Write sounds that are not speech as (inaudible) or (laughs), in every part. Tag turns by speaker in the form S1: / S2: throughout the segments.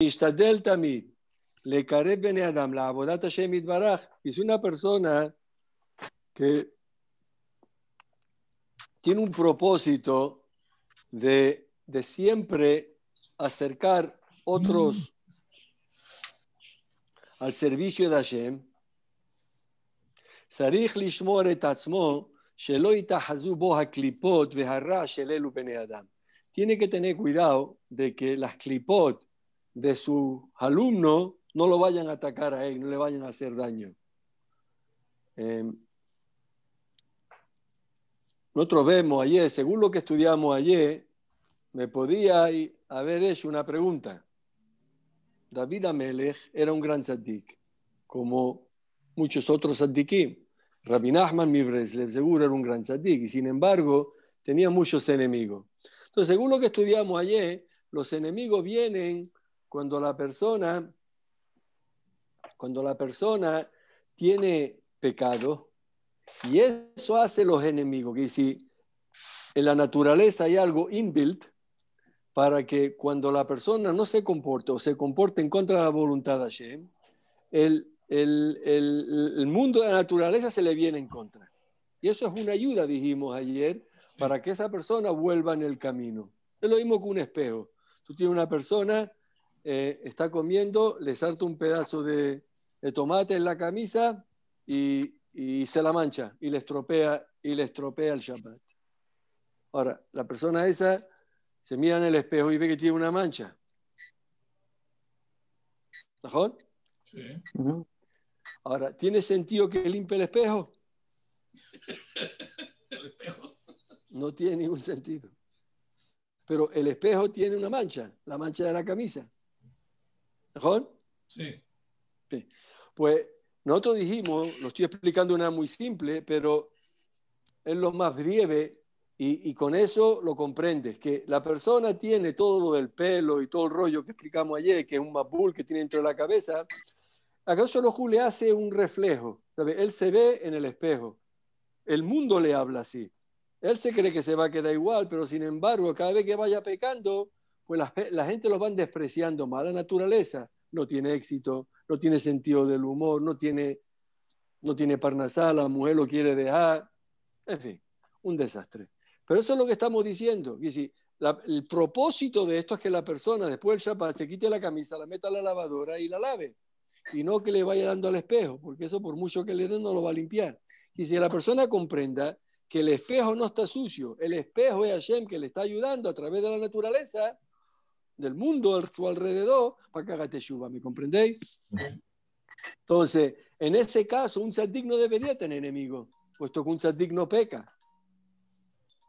S1: Ishtadel Tamid, Le Karet Bene Adam, la Abodat Hashem Baraj, es una persona que tiene un propósito de, de siempre acercar otros al servicio de Hashem. Sarich Lishmor et hazu bo haklipot Tiene que tener cuidado de que las clipot de su alumno no lo vayan a atacar a él, no le vayan a hacer daño. Eh, nosotros vemos ayer, según lo que estudiamos ayer, me podía haber hecho una pregunta. David Amelech era un gran sadik como muchos otros sadikim Rabin Nachman Mibreslev seguro era un gran sadik y sin embargo tenía muchos enemigos. Entonces, según lo que estudiamos ayer, los enemigos vienen cuando la persona, cuando la persona tiene pecado, y eso hace los enemigos, que si en la naturaleza hay algo inbuilt, para que cuando la persona no se comporte o se comporte en contra de la voluntad de Hashem, el, el, el, el mundo de la naturaleza se le viene en contra. Y eso es una ayuda, dijimos ayer, para que esa persona vuelva en el camino. Es lo mismo que un espejo. Tú tienes una persona eh, está comiendo, le salta un pedazo de, tomate en la camisa y, se la mancha y le estropea, y le estropea el Shabbat. Ahora, la persona esa se mira en el espejo y ve que tiene una mancha. ¿Tajón? Sí. Ahora, ¿tiene sentido que limpie (laughs) el espejo? No tiene ningún sentido. Pero el espejo tiene una mancha, la mancha de la camisa. ¿Mejor? Sí. Pues nosotros dijimos, lo estoy explicando una muy simple, pero es lo más breve y, con eso lo comprendes, que la persona tiene todo lo del pelo y todo el rollo que explicamos ayer, que es un mapul que tiene dentro de la cabeza. Acá solo le hace un reflejo, él se ve en el espejo, el mundo le habla así. Él se cree que se va a quedar igual, pero sin embargo, cada vez que vaya pecando, pues la, gente los van despreciando. Mala naturaleza, no tiene éxito, no tiene sentido del humor, no tiene, no tiene parnasal, la mujer lo quiere dejar, en fin, un desastre. Pero eso es lo que estamos diciendo. Y si el propósito de esto es que la persona después del Shabbat se quite la camisa, la meta a la lavadora y la lave. Y no que le vaya dando al espejo, porque eso por mucho que le den no lo va a limpiar. Y si la persona comprenda que el espejo no está sucio, el espejo es Hashem que le está ayudando a través de la naturaleza, del mundo a tu alrededor para que haga teshuva, ¿me comprendéis? Entonces, en ese caso, un tzadik no debería tener enemigo, puesto que un tzadik no peca.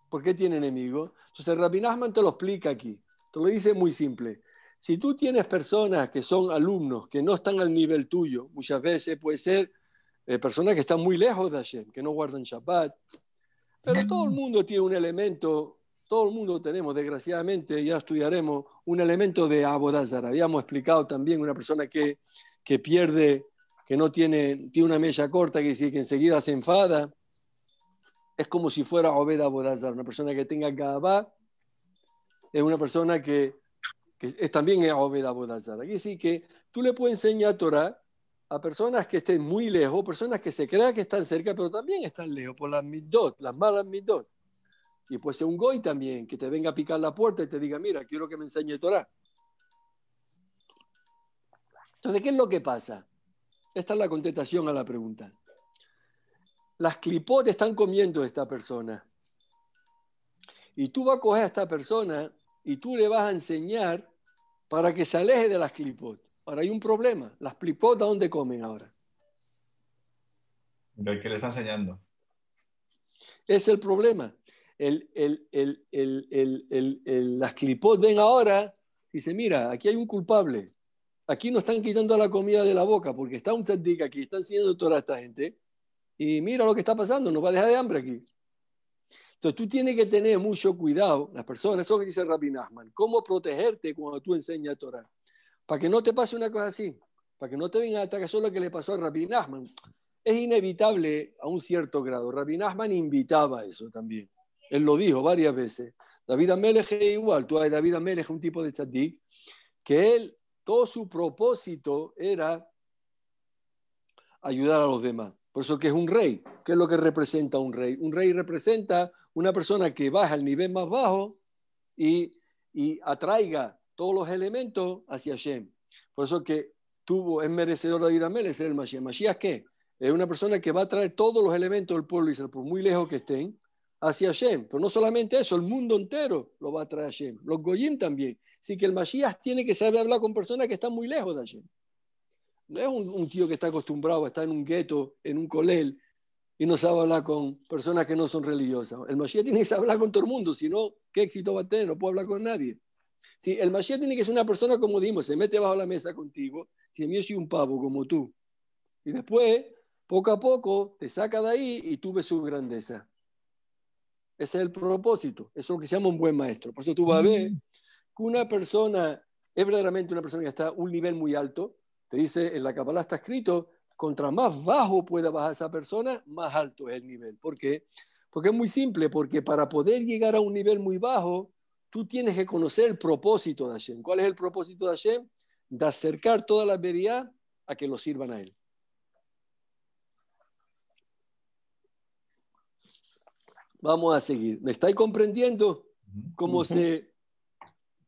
S1: ¿Por qué tiene enemigo? Entonces, Rabbi te lo explica aquí, te lo dice muy simple. Si tú tienes personas que son alumnos, que no están al nivel tuyo, muchas veces puede ser eh, personas que están muy lejos de Hashem, que no guardan Shabbat, pero todo el mundo tiene un elemento todo el mundo tenemos, desgraciadamente, ya estudiaremos, un elemento de abodazar. Habíamos explicado también una persona que, que pierde, que no tiene, tiene una mella corta, que, que enseguida se enfada. Es como si fuera Obed Abodazar, una persona que tenga Gabá, es una persona que, es también es Obed Abodazar. Aquí sí que tú le puedes enseñar a Torah a personas que estén muy lejos, personas que se crean que están cerca, pero también están lejos por las midot, las malas midot. Y puede ser un goy también, que te venga a picar la puerta y te diga, mira, quiero que me enseñe Torah. Entonces, ¿qué es lo que pasa? Esta es la contestación a la pregunta. Las clipot están comiendo a esta persona. Y tú vas a coger a esta persona y tú le vas a enseñar para que se aleje de las clipot. Ahora hay un problema. Las clipot, ¿a dónde comen ahora? ¿De qué le está enseñando? Es el problema el, el, el, las clipot ven ahora, dice, mira, aquí hay un culpable. Aquí nos están quitando la comida de la boca porque está un tzadik aquí, están siendo toda esta gente. Y mira lo que está pasando, nos va a dejar de hambre aquí. Entonces tú tienes que tener mucho cuidado, las personas, eso que dice Rabbi Nachman, cómo protegerte cuando tú enseñas Torah. Para que no te pase una cosa así, para que no te vengan a atacar, eso es lo que le pasó a Rabbi Nachman. Es inevitable a un cierto grado. Rabbi Nachman invitaba eso también. Él lo dijo varias veces. David Amelech igual. Tú hay David Amelech, un tipo de tzadik, que él, todo su propósito era ayudar a los demás. Por eso que es un rey. ¿Qué es lo que representa un rey? Un rey representa una persona que baja al nivel más bajo y, atraiga todos los elementos hacia Hashem. Por eso que tuvo, es merecedor David Amelech ser el Mashiach. ¿Mashiach qué? Es una persona que va a traer todos los elementos del pueblo Israel, por muy lejos que estén, hacia Hashem. Pero no solamente eso, el mundo entero lo va a traer Hashem, los Goyim también. Así que el Mashiach tiene que saber hablar con personas que están muy lejos de Hashem. No es un, tío que está acostumbrado a estar en un gueto, en un colel, y no sabe hablar con personas que no son religiosas. El Mashiach tiene que saber hablar con todo el mundo, si no, ¿qué éxito va a tener? No puede hablar con nadie. Si el Mashiach tiene que ser una persona, como dimos, se mete bajo la mesa contigo, si yo soy un pavo como tú. Y después, poco a poco, te saca de ahí y tú ves su grandeza. Ese es el propósito. Eso es lo que se llama un buen maestro. Por eso tú vas a ver mm. que una persona, es verdaderamente una persona que está a un nivel muy alto, te dice, en la Kabbalah está escrito, contra más bajo pueda bajar esa persona, más alto es el nivel. ¿Por qué? Porque es muy simple, porque para poder llegar a un nivel muy bajo, tú tienes que conocer el propósito de Hashem. ¿Cuál es el propósito de Hashem? De acercar toda la veridad a que lo sirvan a él. Vamos a seguir. ¿Me estáis comprendiendo cómo se,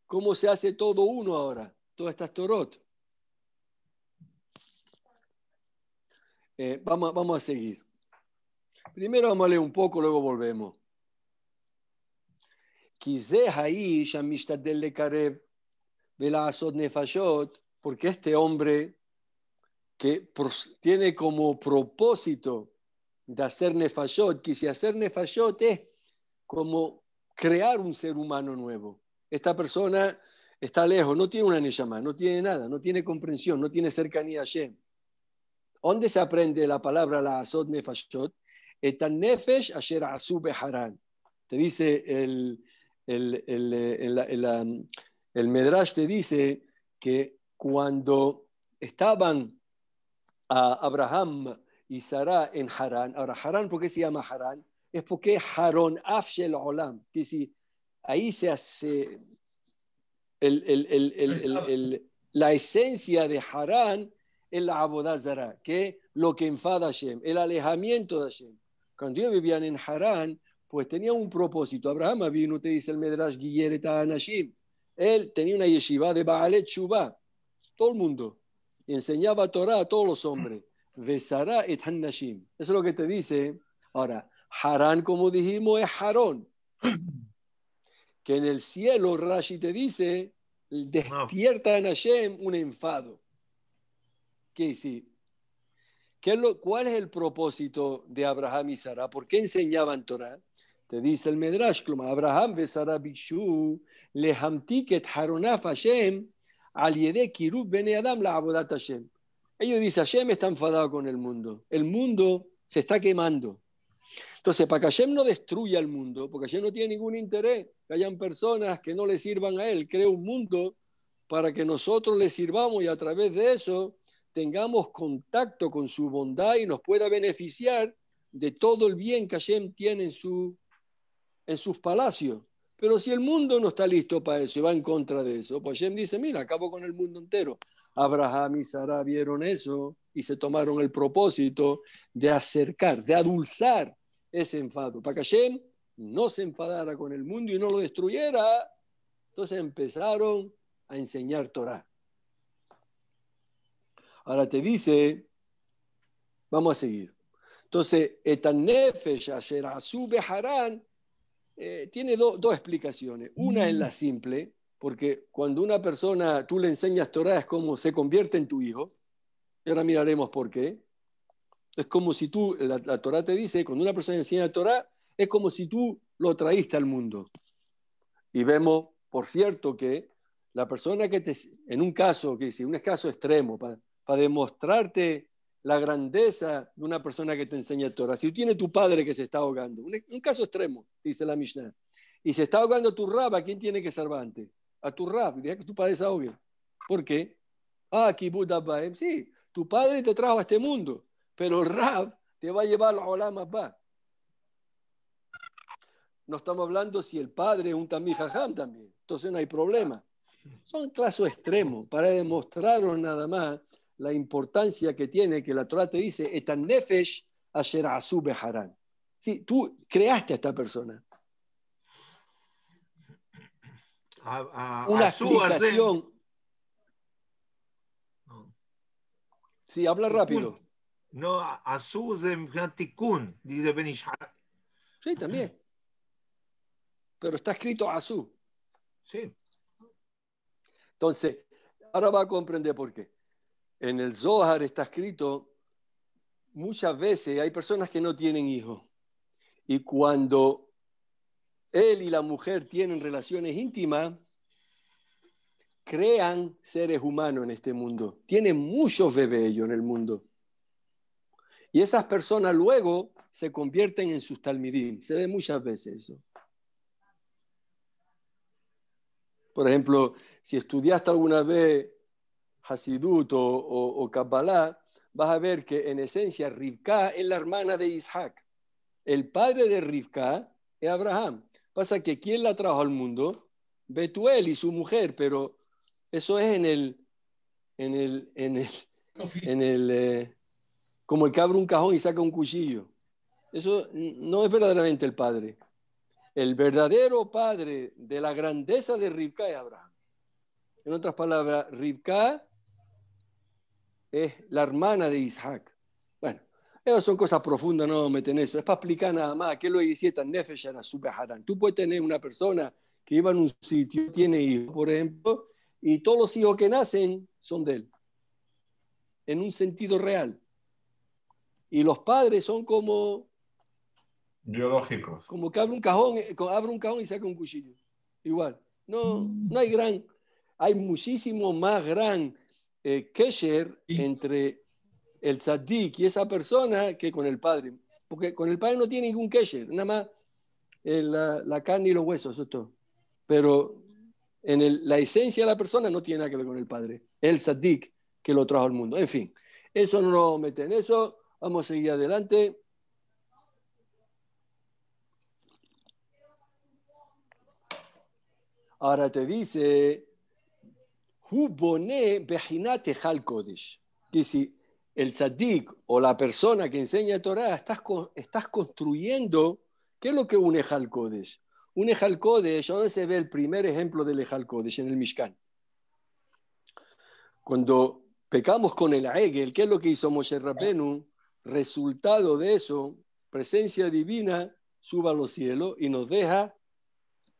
S1: cómo se hace todo uno ahora? Todas estas torot. Eh, vamos, vamos a seguir. Primero vamos a leer un poco, luego volvemos. Porque este hombre que tiene como propósito de hacer nefashot, que si hacer nefayot es como crear un ser humano nuevo. Esta persona está lejos, no tiene una más, no tiene nada, no tiene comprensión, no tiene cercanía a Shem. ¿Dónde se aprende la palabra la azot nefashot? Etan nefesh asher Te dice el, el, el Medrash, te dice que cuando estaban a Abraham, y Sara en Harán. Ahora, Harán, ¿por qué se llama Harán? Es porque Harón Afshel Olam, que si ahí se hace la esencia de Harán el la Abodazara, que lo que enfada a Hashem, el alejamiento de Hashem. Cuando ellos vivían en Harán, pues tenía un propósito. Abraham vino, te dice el Medrash Guillereta Anashim. Él tenía una yeshiva de Baalet Shubá, todo el mundo. enseñaba Torah a todos los hombres. Besará et Hanashim. Eso es lo que te dice. Ahora, Harán, como dijimos, es Harón. (clears throat) Que en el cielo Rashi te dice, despierta en Hashem un enfado. ¿Qué sí? ¿Cuál es el propósito de Abraham y Sara? ¿Por qué enseñaban Torah? Te dice el Medrash, Abraham besara bishu lehamtiket haronaf Hashem al kirub bene adam la abodat Hashem. Ellos dicen, Hashem está enfadado con el mundo. El mundo se está quemando. Entonces, para que Hashem no destruya el mundo, porque Hashem no tiene ningún interés que hayan personas que no le sirvan a Él, crea un mundo para que nosotros le sirvamos y a través de eso tengamos contacto con su bondad y nos pueda beneficiar de todo el bien que Hashem tiene en, su, en sus palacios. Pero si el mundo no está listo para eso y va en contra de eso, pues Hashem dice, mira, acabo con el mundo entero. Abraham y Sara vieron eso y se tomaron el propósito de acercar, de adulzar ese enfado. Para que Hashem no se enfadara con el mundo y no lo destruyera, entonces empezaron a enseñar Torah. Ahora te dice, vamos a seguir. Entonces, Etanefesh Asher Asu Beharán eh, tiene dos explicaciones. Una es la simple, porque cuando una persona, tú le enseñas Torah, es como se convierte en tu hijo. Y ahora miraremos por qué. Es como si tú, la, Torah te dice, cuando una persona enseña Torah, es como si tú lo traíste al mundo. Y vemos, por cierto, que la persona que te, en un caso, que si un caso extremo, para demostrarte la grandeza de una persona que te enseña Torah, si tú tienes tu padre que se está ahogando, un, caso extremo, dice la Mishnah, y se está ahogando tu raba, ¿quién tiene que salvarte? a tu rab diría que tu padre es obvio. ¿Por qué? Ah, Kibbutz sí, tu padre te trajo a este mundo, pero el rab te va a llevar a Olam Abba. No estamos hablando si el padre es un tamijajam también, entonces no hay problema. Son casos extremos para demostrar nada más la importancia que tiene que la Torah te dice, etan nefesh asher asu Sí, tú creaste a esta persona. a, una a Sí, habla rápido. No, a su Mjanticún, dice Benishar. Sí, también. Pero está escrito Azú. Sí. Entonces, ahora va a comprender por qué. En el Zohar está escrito, muchas veces hay personas que no tienen hijos. Y cuando él y la mujer tienen relaciones íntimas, crean seres humanos en este mundo. Tienen muchos bebés ellos en el mundo. Y esas personas luego se convierten en sus talmidim. Se ve muchas veces eso. Por ejemplo, si estudiaste alguna vez Hasidut o, o Kabbalah, vas a ver que en esencia Rivka es la hermana de Isaac. El padre de Rivka es Abraham. Pasa que ¿quién la trajo al mundo? Betuel y su mujer, pero eso es en el, en el, en el, en el eh, como el que abre un cajón y saca un cuchillo. Eso no es verdaderamente el padre. El verdadero padre de la grandeza de Ribka es Abraham. En otras palabras, Ribka es la hermana de Isaac. Esas son cosas profundas, no meten eso. Es para explicar nada más. que lo decía tan Tú puedes tener una persona que iba en un sitio, tiene hijos, por ejemplo, y todos los hijos que nacen son de él, en un sentido real. Y los padres son como... Biológicos. Como que abre un cajón, eh, abre un cajón y saca un cuchillo. Igual. No, no hay gran... Hay muchísimo más gran que eh, kesher entre el tzaddik y esa persona que con el padre. Porque con el padre no tiene ningún kesher, nada más eh, la, carne y los huesos, eso todo. Pero en la esencia de la persona no tiene nada que ver con el padre. El tzaddik que lo trajo al mundo. En fin, eso no lo mete en eso. Vamos a seguir adelante. Ahora te dice, Hubone Que si el tzadik o la persona que enseña Torah, estás, estás construyendo, ¿qué es lo que un Ejal Kodesh? Un Ejal Kodesh, ahora se ve el primer ejemplo del Ejal Kodesh en el Mishkan. Cuando pecamos con el Aegel, ¿qué es lo que hizo Moshe Rabenu? Resultado de eso, presencia divina suba a los cielos y nos deja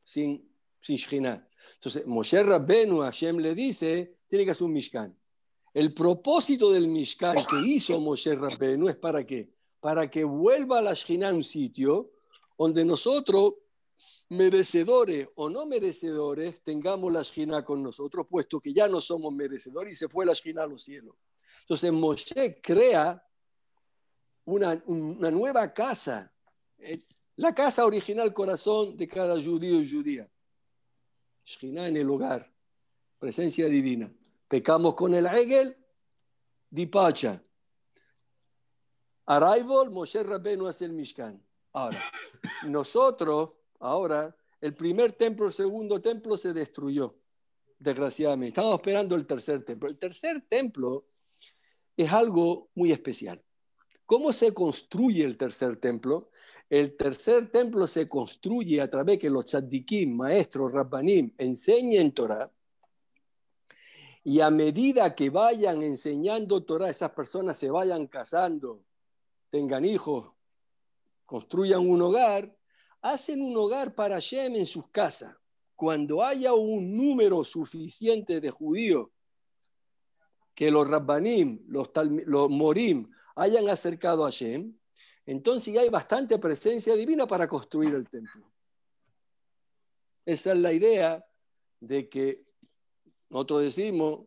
S1: sin, sin Entonces, Moshe Rabenu, Hashem le dice, tiene que hacer un Mishkan. El propósito del Mishkan que hizo Moshe no es para qué? Para que vuelva la Shina a un sitio donde nosotros, merecedores o no merecedores, tengamos la Shina con nosotros, puesto que ya no somos merecedores y se fue la Shina a los cielos. Entonces Moshe crea una, nueva casa, eh, la casa original corazón de cada judío y judía. Shina en el hogar, presencia divina. Pecamos con el Hegel Dipacha. Arrival, Moshe Rabbeinu hace el Mishkan. Ahora, nosotros, ahora, el primer templo, el segundo templo se destruyó, desgraciadamente. Estamos esperando el tercer templo. El tercer templo es algo muy especial. ¿Cómo se construye el tercer templo? El tercer templo se construye a través de que los tzaddikim, maestros, rabbanim, enseñen Torah y a medida que vayan enseñando Torah, esas personas se vayan casando, tengan hijos, construyan un hogar, hacen un hogar para Shem en sus casas. Cuando haya un número suficiente de judíos que los rabbanim, los, morim, hayan acercado a Shem, entonces ya hay bastante presencia divina para construir el templo. Esa es la idea de que nosotros decimos,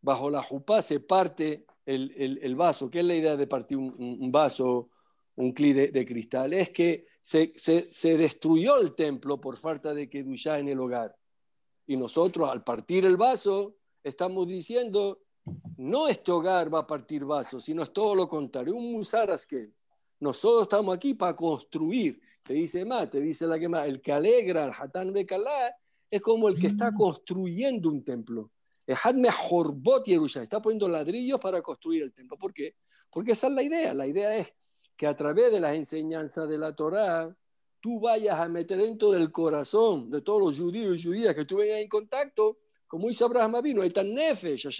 S1: bajo la jupá se parte el, vaso. ¿Qué es la idea de partir un, vaso, un clí de, cristal? Es que se, destruyó el templo por falta de Kedushá en el hogar. Y nosotros, al partir el vaso, estamos diciendo, no este hogar va a partir vaso, sino es todo lo contrario, un musaras que nosotros estamos aquí para construir. Te dice más, te dice la que más, el que alegra al hatán bekalá es como el que está mm. construyendo un templo. Está poniendo ladrillos para construir el templo. ¿Por qué? Porque esa es la idea. La idea es que a través de las enseñanzas de la Torá, tú vayas a meter dentro del corazón de todos los judíos y judías que tú vengas en contacto, como hizo Abraham Abino, hay tan Entonces,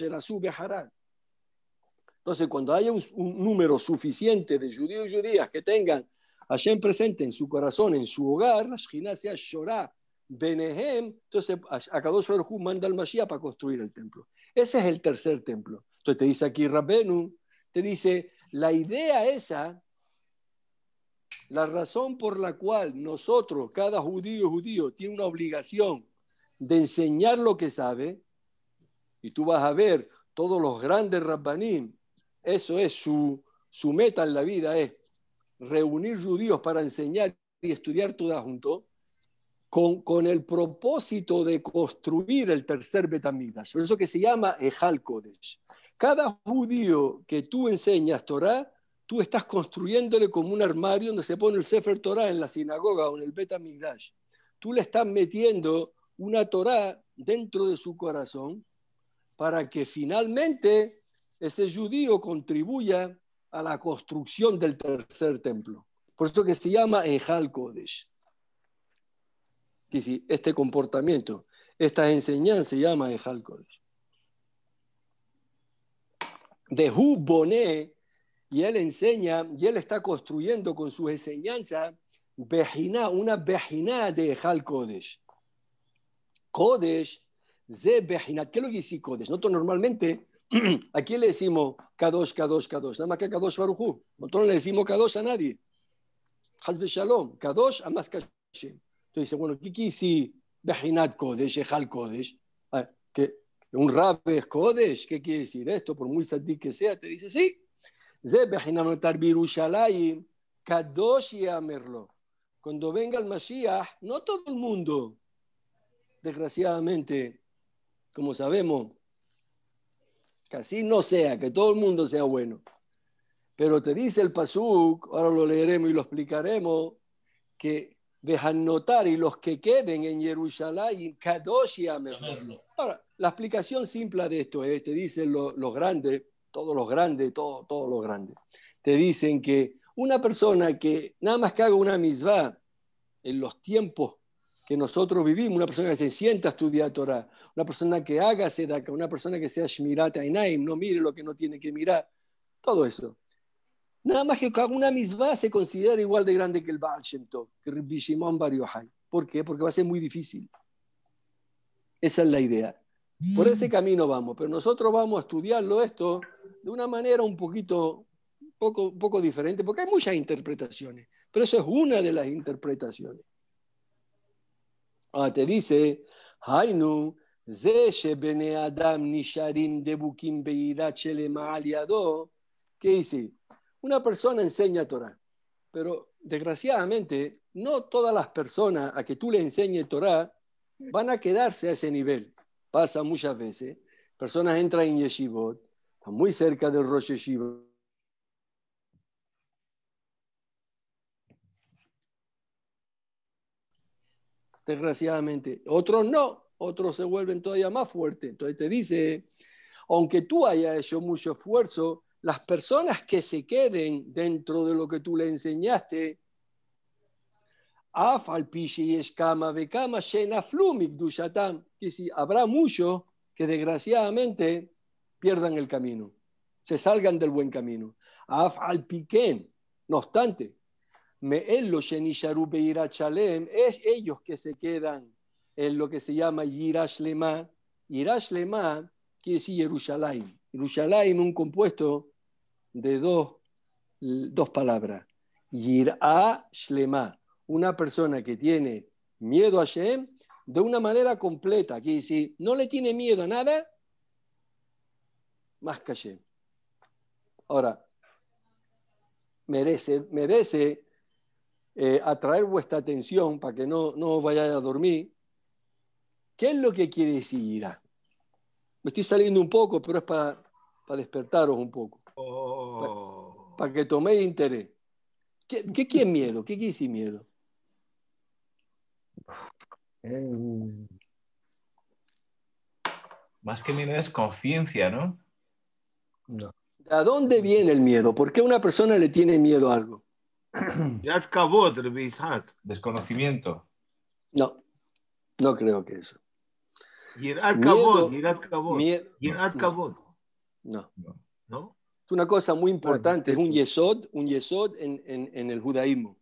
S1: cuando haya un, número suficiente de judíos y judías que tengan Hashem presente en su corazón, en su hogar, la Shina sea Benehem, entonces Akadosh Baruj manda al Mashiach para construir el templo. Ese es el tercer templo. Entonces te dice aquí Rabbenu, te dice, la idea esa, la razón por la cual nosotros, cada judío judío, tiene una obligación de enseñar lo que sabe, y tú vas a ver todos los grandes rabbanim, eso es su, meta en la vida, es reunir judíos para enseñar y estudiar todas juntos con, el propósito de construir el tercer Betamidas. Por eso que se llama Ejal Kodesh. Cada judío que tú enseñas Torah, tú estás construyéndole como un armario donde se pone el Sefer Torah en la sinagoga o en el Betamidas. Tú le estás metiendo una Torah dentro de su corazón para que finalmente ese judío contribuya a la construcción del tercer templo. Por eso que se llama Ejal Kodesh. Dice, este comportamiento, esta enseñanza se llama de alcohol. De Boné, y él enseña, y él está construyendo con su enseñanza, una bejiná de Ejal Kodesh. Kodesh, ze bejiná. ¿Qué es lo que dice Kodesh? Nosotros normalmente (clears throat) aquí le decimos Kadosh, Kadosh, Kadosh. Nada más que Kadosh Baruchu. Nosotros no le decimos Kadosh a nadie. Hazbe Shalom. Kadosh a más entonces dice, bueno, ¿qué quisi Behinat Kodesh, Kodesh? Ah, que un rab es Kodesh, ¿qué quiere decir esto? Por muy sadik que sea, te dice, sí. Ze Cuando venga el Mashiach, no todo el mundo, desgraciadamente, como sabemos, casi no sea, que todo el mundo sea bueno. Pero te dice el Pasuk, ahora lo leeremos y lo explicaremos, que Dejan notar y los que queden en Jerusalén, Kadosh y Ahora, la explicación simple de esto es, te dicen los grandes, todos los grandes, todos los grandes, te dicen que una persona que nada más que haga una misma en los tiempos que nosotros vivimos, una persona que se sienta a estudiar Torah, una persona que haga sedaka, una persona que sea shmirat ainaim, no mire lo que no tiene que mirar, todo eso. Nada más que una misma se considera igual de grande que el Baal que el Bar ¿Por qué? Porque va a ser muy difícil. Esa es la idea. Por ese camino vamos, pero nosotros vamos a estudiarlo esto de una manera un poquito, poco, poco diferente, porque hay muchas interpretaciones, pero eso es una de las interpretaciones. Ahora te dice, Hainu, bene Adam Nisharim Debukim Aliado, ¿qué dice? Una persona enseña Torah, pero desgraciadamente no todas las personas a que tú le enseñes Torah van a quedarse a ese nivel. Pasa muchas veces, personas entran en yeshivot, están muy cerca del Rosh Yeshivot. desgraciadamente. Otros no, otros se vuelven todavía más fuertes. Entonces te dice, aunque tú hayas hecho mucho esfuerzo, las personas que se queden dentro de lo que tú le enseñaste, que si habrá muchos que desgraciadamente pierdan el camino, se salgan del buen camino. No obstante, es ellos que se quedan en lo que se llama Yirash Lema. que Lema que Jerusalén. Jerusalén, un compuesto de dos, dos palabras. Yir'a Shlema, una persona que tiene miedo a Shem de una manera completa. que si no le tiene miedo a nada, más que a Shem. Ahora, merece, merece eh, atraer vuestra atención para que no, no vayáis a dormir. ¿Qué es lo que quiere decir Me estoy saliendo un poco, pero es para, para despertaros un poco para que tome interés. ¿Qué, quiere miedo? ¿Qué decir miedo? Em, más que miedo es conciencia, ¿no? ¿no? ¿De dónde viene el miedo? ¿Por qué una persona le tiene miedo a algo? Desconocimiento. No, no creo que eso. Miedo, miedo, no. ¿No? Es una cosa muy importante, es un yesod, un yesod en, el judaísmo,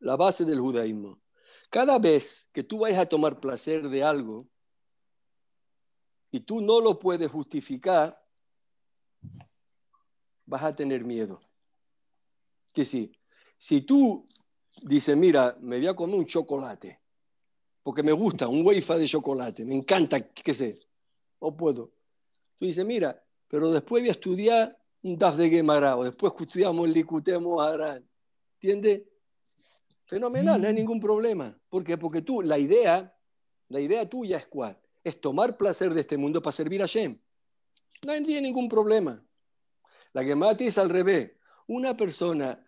S1: la base del judaísmo. Cada vez que tú vas a tomar placer de algo y tú no lo puedes justificar, vas a tener miedo. Que sí, si tú dices, mira, me voy a comer un chocolate, porque me gusta un wafer de chocolate, me encanta, qué sé, no puedo. Tú dices, mira, pero después voy a estudiar un DAF de o después estudiamos Licutemo Harán. ¿Entiendes? Fenomenal, no hay ningún problema. ¿Por qué? Porque tú, la idea, la idea tuya es cuál? Es tomar placer de este mundo para servir a Shem. No hay ningún problema. La Gemara al revés. Una persona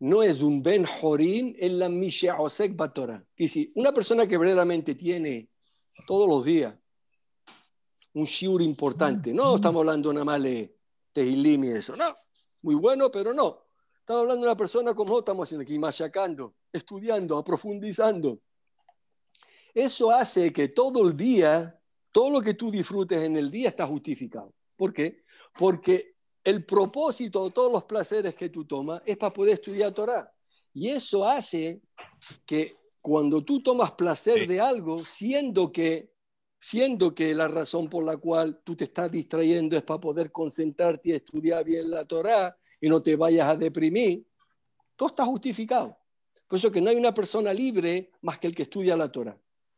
S1: no es un Ben Jorín en la Osek Batora. Y si una persona que verdaderamente tiene todos los días un shiur importante, no estamos hablando nada más Tehilim y eso. No, muy bueno, pero no. Estaba hablando de una persona como estamos haciendo aquí, machacando, estudiando, aprofundizando. Eso hace que todo el día, todo lo que tú disfrutes en el día está justificado. ¿Por qué? Porque el propósito de todos los placeres que tú tomas es para poder estudiar Torah. Y eso hace que cuando tú tomas placer de algo, siendo que siendo que la razón por la cual tú te estás distrayendo es para poder concentrarte y estudiar bien la Torá y no te vayas a deprimir, todo está justificado. Por eso que no hay una persona libre más que el que estudia la Torá.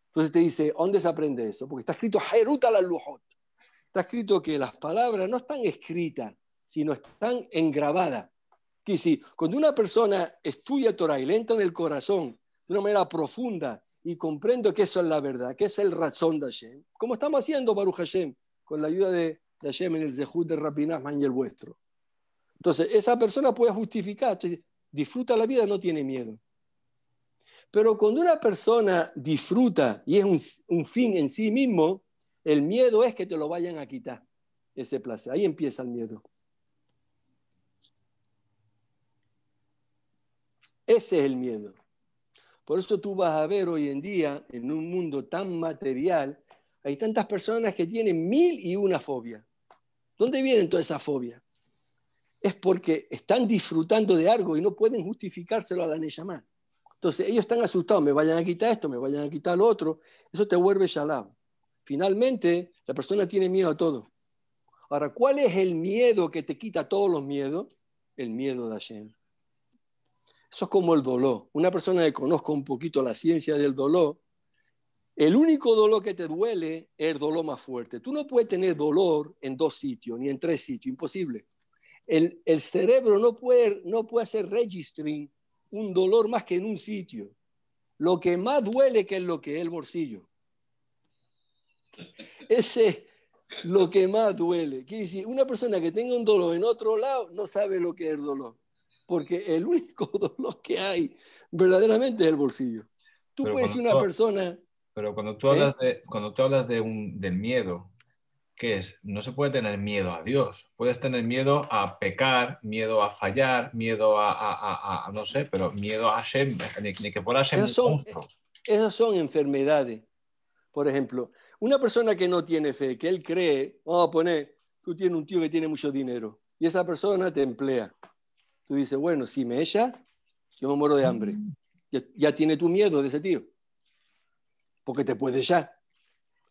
S1: Entonces te dice, ¿dónde se aprende eso? Porque está escrito Jeruta la Lujot. Está escrito que las palabras no están escritas, sino están engravadas. Que si cuando una persona estudia Torah y le entra en el corazón de una manera profunda y comprendo que eso es la verdad, que es el razón de Hashem, como estamos haciendo Baruch Hashem, con la ayuda de, Hashem en el Zehut de Rapinazman y el vuestro. Entonces, esa persona puede justificar, disfruta la vida, no tiene miedo. Pero cuando una persona disfruta y es un, fin en sí mismo, el miedo es que te lo vayan a quitar, ese placer. Ahí empieza el miedo. Ese es el miedo. Por eso tú vas a ver hoy en día, en un mundo tan material, hay tantas personas que tienen mil y una fobia. ¿Dónde vienen todas esa fobia? Es porque están disfrutando de algo y no pueden justificárselo a la Neyamán. Entonces ellos están asustados, me vayan a quitar esto, me vayan a quitar lo otro. Eso te vuelve shalab. Finalmente, la persona tiene miedo a todo. Ahora, ¿cuál es el miedo que te quita todos los miedos? El miedo de Hashem. Eso es como el dolor. Una persona que conozca un poquito la ciencia del dolor, el único dolor que te duele es el dolor más fuerte. Tú no puedes tener dolor en dos sitios, ni en tres sitios, imposible. El, el cerebro no puede, no puede hacer registering un dolor más que en un sitio. Lo que más duele que es lo que es el bolsillo. Ese lo que más duele. Quiere decir, una persona que tenga un dolor en otro lado no sabe lo que es el dolor porque el único (laughs) dolor que hay verdaderamente es el bolsillo. Tú puedes ser una persona... Pero cuando tú ¿eh? hablas, de, cuando tú hablas de un, del miedo, que es, no se puede tener miedo a Dios, puedes tener miedo a pecar, miedo a fallar, miedo a, no sé, pero miedo a ser ni, que por esas son, esas son enfermedades. Por ejemplo, una persona que no tiene fe, que él cree, vamos a poner, tú tienes un tío que tiene mucho dinero y esa persona te emplea Tú dices, bueno, si me ella, yo me muero de hambre. Mm. Ya, tiene tu miedo de ese tío, porque te puede ya.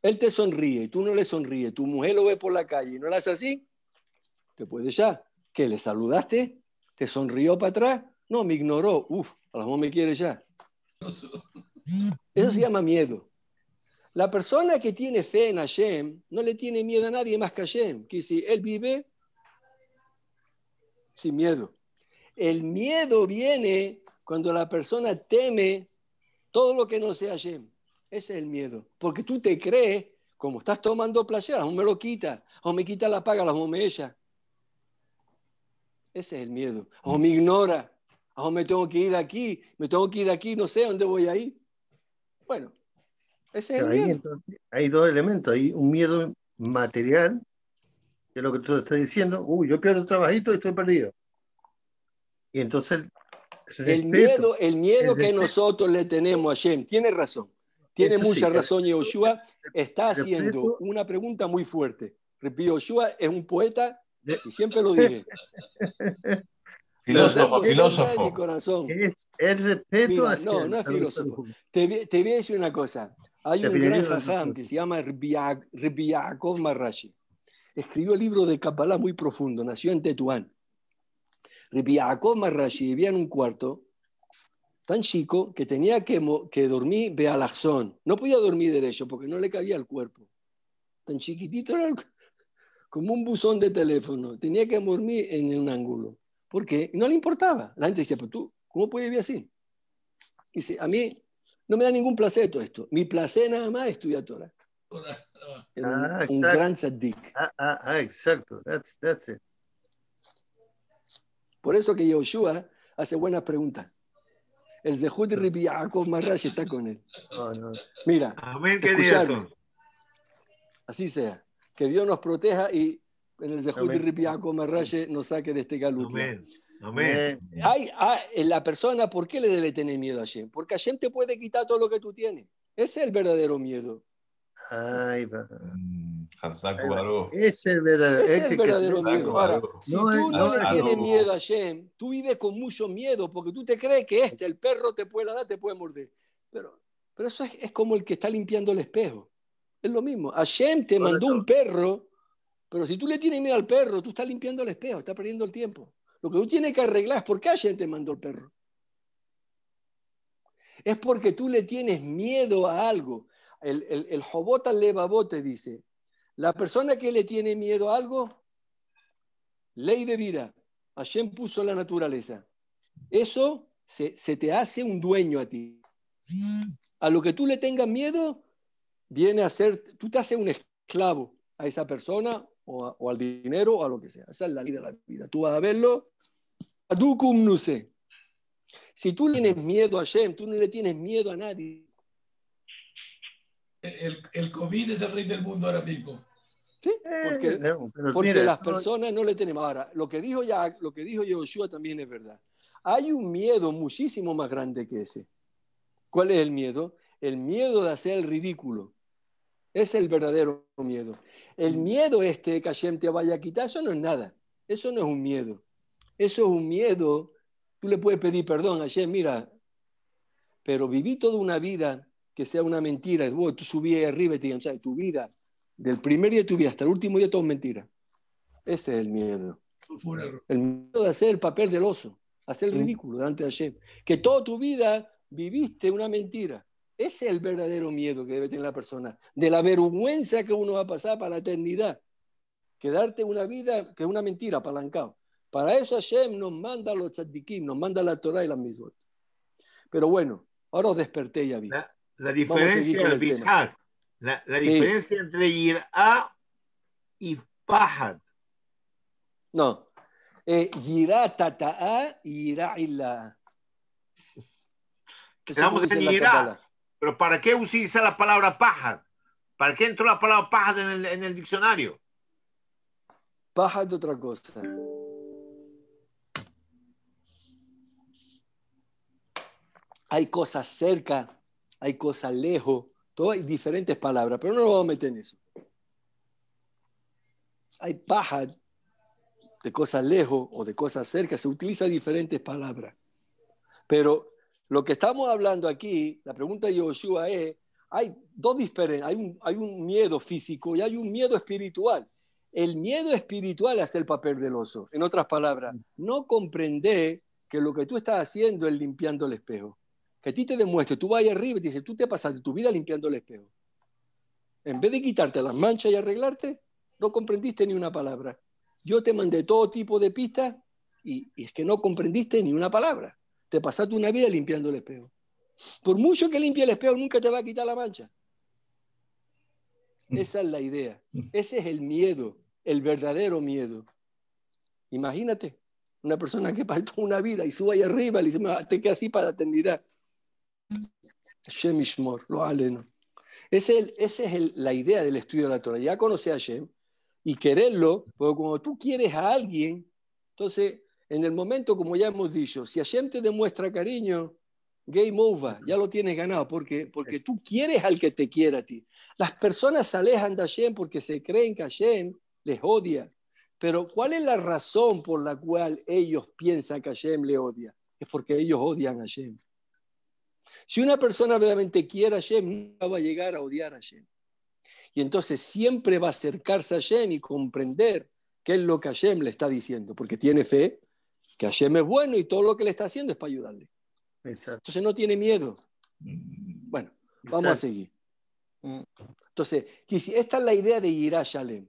S1: Él te sonríe, tú no le sonríes, tu mujer lo ve por la calle y no la hace así, te puede ya. ¿Qué? ¿Le saludaste? ¿Te sonrió para atrás? No, me ignoró. Uf, a lo mejor me quiere ya. Eso se llama miedo. La persona que tiene fe en Hashem no le tiene miedo a nadie más que a Hashem. Que si él vive sin miedo. El miedo viene cuando la persona teme todo lo que no sea ayer. Ese es el miedo. Porque tú te crees, como estás tomando placer, o me lo quita, o me quita la paga, o me ella. Ese es el miedo. O me ignora, o me tengo que ir de aquí, me tengo que ir de aquí, no sé dónde voy a ir. Bueno, ese es el miedo. hay dos elementos. Hay un miedo material, que es lo que tú estás diciendo, uy, yo pierdo el trabajito y estoy perdido. Y entonces... El miedo, el miedo que nosotros le tenemos a Shem, tiene razón,
S2: tiene mucha razón razón Oshua
S1: está haciendo una pregunta muy fuerte. Oshua es un poeta y siempre lo diré. (laughs) filósofo, filósofo. Es, es respeto Mira, No, no es filósofo. Te, te, voy a decir una cosa. Hay un gran jajam que se llama Rbiakov Marashi. Escribió el libro de Kabbalah muy profundo, nació en Tetuán. Rabbi vivía en un cuarto tan chico que tenía que, que dormir bealazón. No podía dormir derecho porque no le cabía el cuerpo. Tan chiquitito era como un buzón de teléfono. Tenía que dormir en un ángulo. ¿Por qué? No le importaba. La gente decía, pero tú, ¿cómo puedes vivir así? Dice, a mí no me da ningún placer todo esto. Mi placer nada más es estudiar Torah. un, ah, gran sadik. Ah, ah, ah, exacto. That's, that's it. Por eso que Yoshua hace buenas preguntas. El de Judy Yaakov Marrash está con él. Mira, Amén, así sea. Que Dios nos proteja y en el de Judy Yaakov Marrash nos saque de este galuto. Amén. Amén. Eh, la persona, ¿por qué le debe tener miedo a Hashem? Porque Hashem te puede quitar todo lo que tú tienes. Ese es el verdadero miedo. Ay, va. Mm, es el verdadero, es el verdadero miedo. no, tú no, le tienes miedo a Shem, tú vives con mucho miedo porque tú te crees que este, el perro, te puede dar te puede morder. Pero, pero eso es, como el que está limpiando el espejo. Es lo mismo. Hashem te mandó un perro, pero si tú le tienes miedo al perro, tú estás limpiando el espejo, estás perdiendo el tiempo. Lo que tú tienes que arreglar es por qué Hashem te mandó el perro. Es porque tú le tienes miedo a algo el, el, el hobota Levabote dice, la persona que le tiene miedo a algo, ley de vida, Hashem puso la naturaleza. Eso se, te hace un dueño a ti. A lo que tú le tengas miedo, viene a ser, tú te haces un esclavo a esa persona o, al dinero o a lo que sea. Esa es la ley de la vida. Tú vas a verlo. Adukum Si tú le tienes miedo a Hashem, tú no le tienes miedo a nadie el, el COVID es el rey del mundo ahora mismo. Sí, porque, eh, porque las personas no le tenemos. Ahora, lo que dijo ya, lo que dijo Joshua también es verdad. Hay un miedo muchísimo más grande que ese. ¿Cuál es el miedo? El miedo de hacer el ridículo. Es el verdadero miedo. El mm. miedo este de que Hashem te vaya a quitar, eso no es nada. Eso no es un miedo. Eso es un miedo. Tú le puedes pedir perdón a Hashem, mira, pero viví toda una vida que sea una mentira. tú subías arriba y te Tu vida, del primer día de tu vida hasta el último día, todo es mentira. Ese es el miedo. El miedo de hacer el papel del oso, hacer el ridículo delante de Hashem. Que toda tu vida viviste una mentira. Ese es el verdadero miedo que debe tener la persona, de la vergüenza que uno va a pasar para la eternidad. Quedarte una vida que es una mentira, apalancado. Para eso Hashem nos manda los tzaddikim, nos manda la Torah y las misbot. Pero bueno, ahora os desperté ya vi. La diferencia la, diferencia entre Yirá y pahad. No. Eh, yirá tata tata'a y Yirá Estamos en Pero ¿para qué utiliza la palabra pahad? ¿Para qué entró la palabra pahad en el, diccionario? el diccionario? otra cosa. Hay cosas cerca hay cosas lejos, todo hay diferentes palabras, pero no nos vamos a meter en eso. Hay paja de cosas lejos o de cosas cerca, se utilizan diferentes palabras. Pero lo que estamos hablando aquí, la pregunta de Joshua es, hay dos diferentes, hay un, miedo físico y hay un miedo espiritual. El miedo espiritual hace el papel del oso. En otras palabras, no comprender que lo que tú estás haciendo es limpiando el espejo que a ti te demuestre, tú vas arriba y te dices, tú te pasaste tu vida limpiando el espejo. En vez de quitarte las manchas y arreglarte, no comprendiste ni una palabra. Yo te mandé todo tipo de pistas y, es que no comprendiste ni una palabra. Te pasaste una vida limpiando el espejo. Por mucho que limpie el espejo, nunca te va a quitar la mancha. Mm. Esa es la idea. Ese es el miedo, el verdadero miedo. Imagínate una persona que pasó (laughs) una vida y suba ahí arriba y le dice, te quedas así para la eternidad. Shem lo aleno. Esa es, la idea del estudio de la Torah. Ya conocer a Shem y quererlo, porque cuando tú quieres a alguien, entonces, en el momento, como ya hemos dicho, si Hashem te demuestra cariño, game over, ya lo tienes ganado, porque, porque tú quieres al que te quiera a ti. Las personas se alejan de Hashem porque se creen que Hashem les odia. Pero ¿cuál es la razón por la cual ellos piensan que Hashem le odia? Es porque ellos odian a Hashem. Si una persona verdaderamente quiere a Hashem, va a llegar a odiar a Hashem. Y entonces siempre va a acercarse a Hashem y comprender qué es lo que Hashem le está diciendo, porque tiene fe que Hashem es bueno y todo lo que le está haciendo es para ayudarle. Exacto. Entonces no tiene miedo. Mm. Bueno, vamos a seguir. Mm. Entonces, esta es la idea de Irashalem.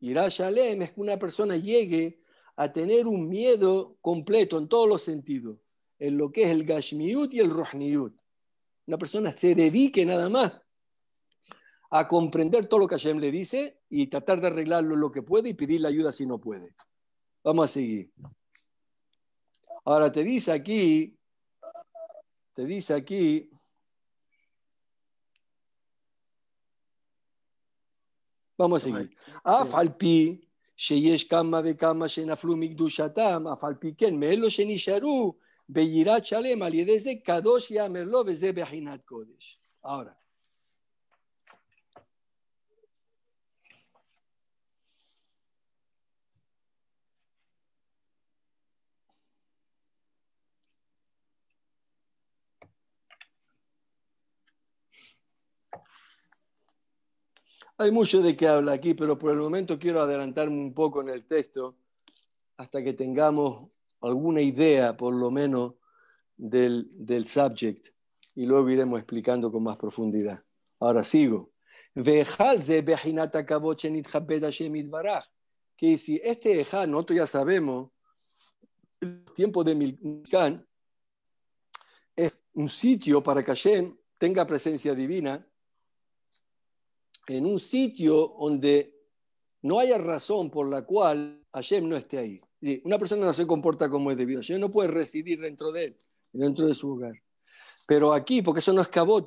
S1: Shalem. es que una persona llegue a tener un miedo completo en todos los sentidos, en lo que es el Gashmiut y el Rohniut una persona se dedique nada más a comprender todo lo que Hashem le dice y tratar de arreglarlo lo que puede y pedirle ayuda si no puede. Vamos a seguir. Ahora te dice aquí, te dice aquí, vamos a seguir. Afalpi, Sheyesh Kama Kama, Shenaflu Migdushatam, Afalpi Ken, Shenisharu, Beyirat Shalem, desde Kadosh y Amerlo, desde Behinat Kodesh. Ahora, Hay mucho de qué habla aquí, pero por el momento quiero adelantarme un poco en el texto hasta que tengamos alguna idea por lo menos del, del subject y luego iremos explicando con más profundidad. Ahora sigo. Que si este Eja, nosotros ya sabemos, el tiempo de Milkan. es un sitio para que Hashem tenga presencia divina, en un sitio donde no haya razón por la cual Hashem no esté ahí una persona no se comporta como es debido. Yo no puede residir dentro de él, dentro de su hogar. Pero aquí, porque eso no es Kabot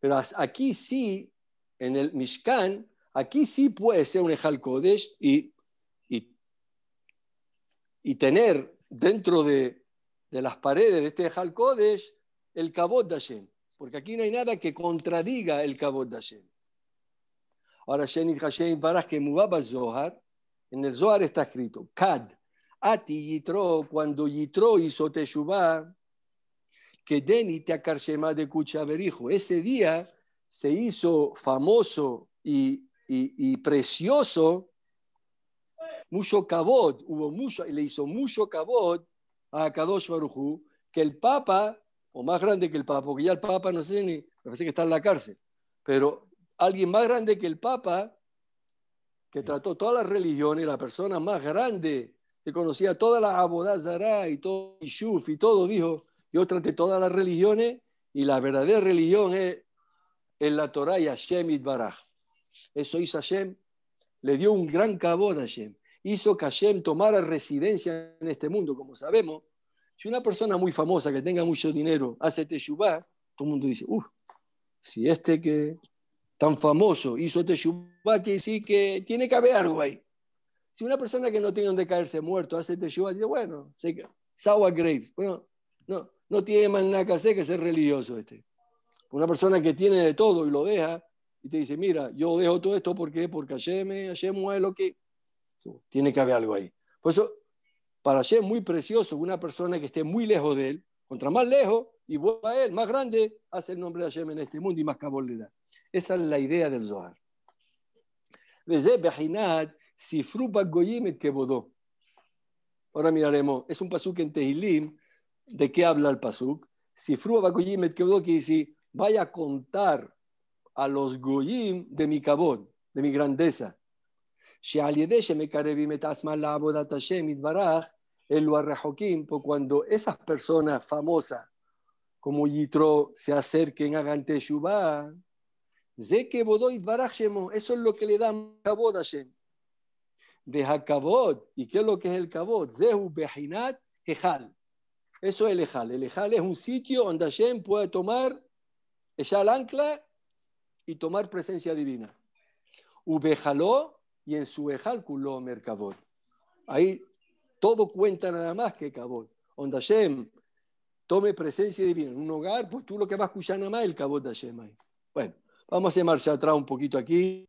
S1: Pero aquí sí, en el Mishkan, aquí sí puede ser un Ejal y, y, y tener dentro de, las paredes de este Ejal Kodesh el Kabot de Porque aquí no hay nada que contradiga el cabot de Ahora, Shenit Hashem que Zohar, en el Zohar está escrito, Kad, Ati Yitro, cuando Yitro hizo tejubá, que Deni te de Kuchaberijo. Ese día se hizo famoso y, y, precioso, mucho cabot, hubo mucho, le hizo mucho cabot a Kadosh que el Papa, o más grande que el Papa, porque ya el Papa no sé ni, me parece que está en la cárcel, pero alguien más grande que el Papa que trató todas las religiones, la persona más grande que conocía toda la Abodazara y todo y todo, dijo, yo traté todas las religiones y la verdadera religión es en la Torah y Hashem y Baraj. Eso hizo Hashem, le dio un gran cabo a Hashem, hizo que Hashem tomara residencia en este mundo, como sabemos. Si una persona muy famosa que tenga mucho dinero hace teshuvah, todo el mundo dice, uff, si este que tan famoso hizo este Shubá, que sí que tiene que haber algo ahí. Si una persona que no tiene donde caerse muerto hace este Shubá, dice, bueno, sé que Bueno, no, no tiene más nada que hacer que ser religioso este. Una persona que tiene de todo y lo deja y te dice, mira, yo dejo todo esto porque porque Hashem, Hashem lo que... Tiene que haber algo ahí. Por eso, para Hashem muy precioso una persona que esté muy lejos de él, contra más lejos, y a él, más grande, hace el nombre de Hashem en este mundo y más cabal esa es la idea del Zohar. Ahora miraremos, es un pasuk en Tehilim, ¿de qué habla el pasuk? Sifru Bagoyim et Kebodo, que dice, vaya a contar a los goyim de mi cabón, de mi grandeza. Cuando esas personas famosas como Yitro se acerquen, hagan teshuvah, Zeke Bodoy eso es lo que le dan a Hashem. Deja cabot ¿y qué es lo que es el Kabod? Zehu Behinat Eso es el Ejal. El Ejal es un sitio donde Hashem puede tomar, echar ancla y tomar presencia divina. Ubejaló y en su Ejal culó Merkabod. Ahí todo cuenta nada más que Kabod. onda Hashem tome presencia divina en un hogar, pues tú lo que vas a escuchar nada más es el Kabod de Hashem ahí. Bueno. Vamos a marchar atrás un poquito aquí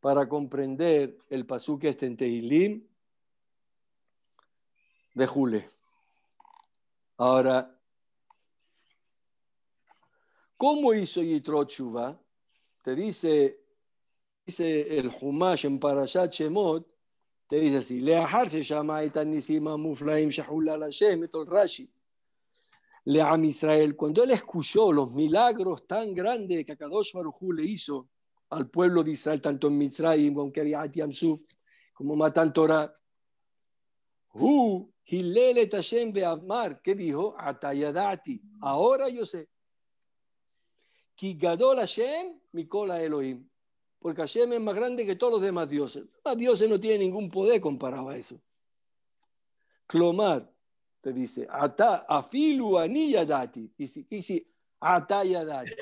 S1: para comprender el pasuque que este en Tehilim de Jule. Ahora, ¿cómo hizo Yitro Te dice, dice el Humash en Parashat Shemot, te dice así, Leahar se llama Etanisima Muflaim Shahulal Rashi. Leam Israel, cuando él escuchó los milagros tan grandes que Akadosh Baruj le hizo al pueblo de Israel, tanto en Mitzrayim como en Keriat como Matan Torah, Hilele Tashem Beamar, que dijo, Atayadati, ahora yo sé. Kigadol Hashem, Mikola Elohim. Porque Hashem es más grande que todos los demás dioses. Los demás dioses no tienen ningún poder comparado a eso. Clomar, te dice, ata afilu ani y si y si Ata yadati.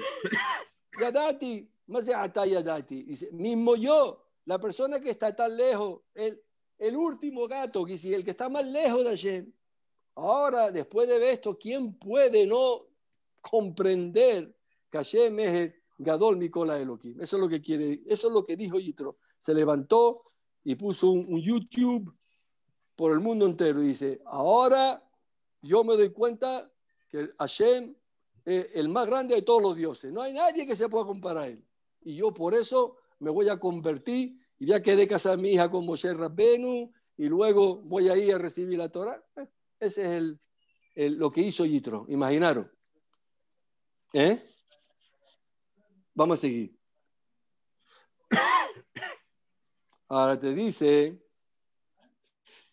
S1: Yadati, más de ata yadati. Dice, mismo yo, la persona que está tan lejos, el, el último gato, que si el que está más lejos de Hashem. Ahora, después de esto, ¿quién puede no comprender que Hashem es el Gadol Mikola Elohim? Eso es lo que quiere, eso es lo que dijo Yitro. Se levantó y puso un, un YouTube por el mundo entero y dice, ahora yo me doy cuenta que Hashem es el más grande de todos los dioses. No hay nadie que se pueda comparar a él. Y yo por eso me voy a convertir y ya quedé casado mi hija con Moshe Rabbenu y luego voy a ir a recibir la Torah. Ese es lo que hizo Yitro, imaginaron. ¿Eh? Vamos a seguir. (coughs) Ahora te dice,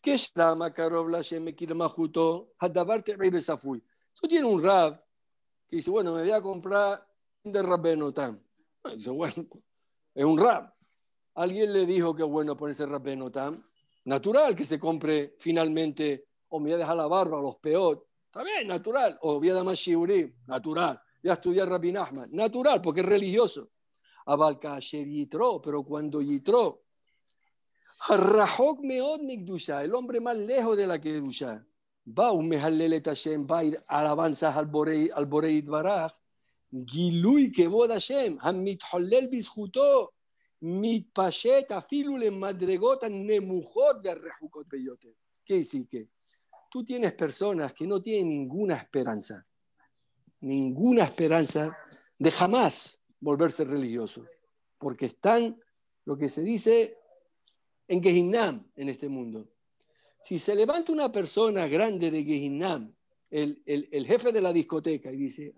S1: ¿Qué es Eso tiene un Rab que dice, bueno, me voy a comprar de Rabbenotam. Dice, bueno, es un Rab. Alguien le dijo que bueno ponerse tan Natural que se compre finalmente, o oh, me voy a dejar la barba, los peor. También natural. O voy a dar más natural. Voy a estudiar Rabbi Natural, porque es religioso. Abalka Yitro, pero cuando Yitro el hombre más lejos de la que Kedusha. Baum Mehalelet Hashem, Baid, alabanzas al Borei, al Borei Baraj. Gilui Kevod Hashem, Hamit Hollel Bizjuto, Mitpashet, Afilu le Madregota, Nemujot de Rejukot Beyote. ¿Qué si que? Tú tienes personas que no tienen ninguna esperanza, ninguna esperanza de jamás volverse religioso, porque están, lo que se dice, en Gehinnam en este mundo. Si se levanta una persona grande de Gehinnam, el, jefe de la discoteca, y dice,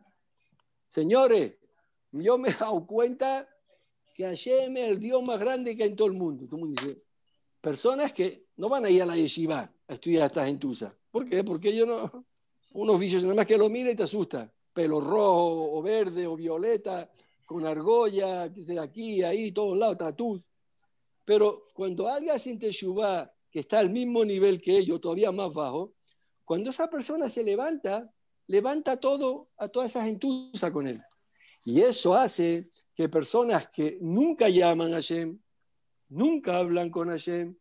S1: señores, yo me he dado cuenta que Hashem es el Dios más grande que hay en todo el mundo. ¿Cómo dice, personas que no van a ir a la yeshiva a estudiar estas gentuza. ¿Por qué? Porque ellos no, unos vicios, nada más que lo mira y te asusta. Pelo rojo o verde o violeta, con argolla, que sea aquí, ahí, todos lados, tatús. Pero cuando alguien hace Teshuvah, que está al mismo nivel que ellos, todavía más bajo, cuando esa persona se levanta, levanta todo, a toda esa gentuza con él. Y eso hace que personas que nunca llaman a Hashem, nunca hablan con Hashem,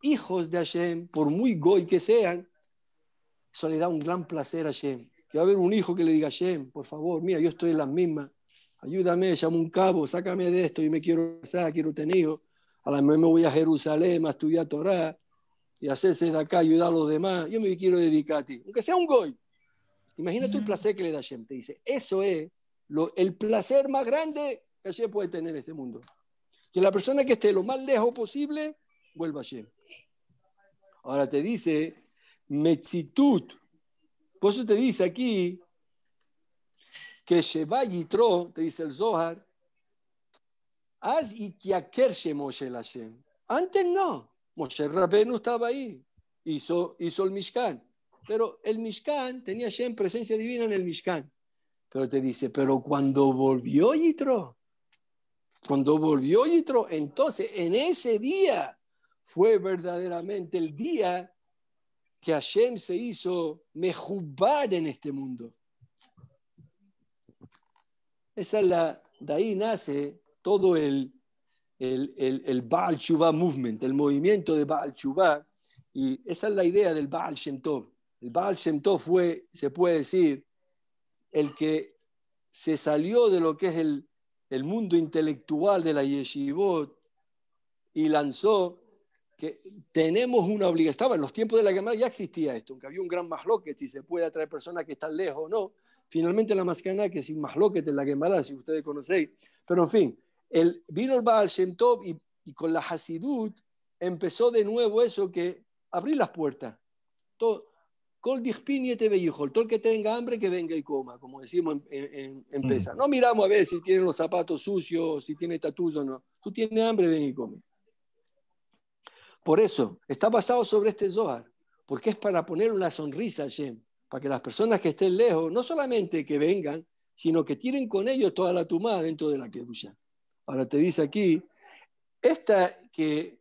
S1: hijos de Hashem, por muy goy que sean, eso le da un gran placer a Hashem. Que va a haber un hijo que le diga, Hashem, por favor, mira, yo estoy en las mismas, ayúdame, llamo un cabo, sácame de esto, y me quiero casar, quiero tener hijos a la me voy a Jerusalén a estudiar Torah y hacerse de acá, ayudar a los demás. Yo me quiero dedicar a ti, aunque sea un goy. Imagínate el placer que le da Hashem. Te dice, eso es lo, el placer más grande que se puede tener en este mundo. Que la persona que esté lo más lejos posible vuelva a Hashem. Ahora te dice, Metzitut. Por eso te dice aquí que Sheba Yitro, te dice el Zohar, antes no. Moshe no estaba ahí, hizo, hizo el Mishkan. Pero el Mishkan tenía presencia divina en el Mishkan. Pero te dice, pero cuando volvió Yitro, cuando volvió Yitro, entonces en ese día fue verdaderamente el día que Hashem se hizo mejubar en este mundo. Esa es la, de ahí nace todo el, el, el, Baal movement, el movimiento de Baal Shuvah, y esa es la idea del Baal Shem El Baal Shem fue, se puede decir, el que se salió de lo que es el, el mundo intelectual de la yeshivot y lanzó que tenemos una obligación. Estaba en los tiempos de la Gemara ya existía esto, aunque había un gran masloquet, si se puede atraer personas que están lejos o no. Finalmente la Mascarada que sin masloquet en la Gemara, si ustedes conocéis. Pero en fin, el, vino el Baal Shem Tov y, con la Hasidut empezó de nuevo eso que abrir las puertas. Todo, Col todo el que tenga hambre que venga y coma, como decimos en, en, mm. No miramos a ver si tiene los zapatos sucios, si tiene tatuajes o no. Tú tienes hambre, ven y come. Por eso, está basado sobre este Zohar, porque es para poner una sonrisa a para que las personas que estén lejos, no solamente que vengan, sino que tienen con ellos toda la tumba dentro de la que Kedusha. Ahora te dice aquí, esta que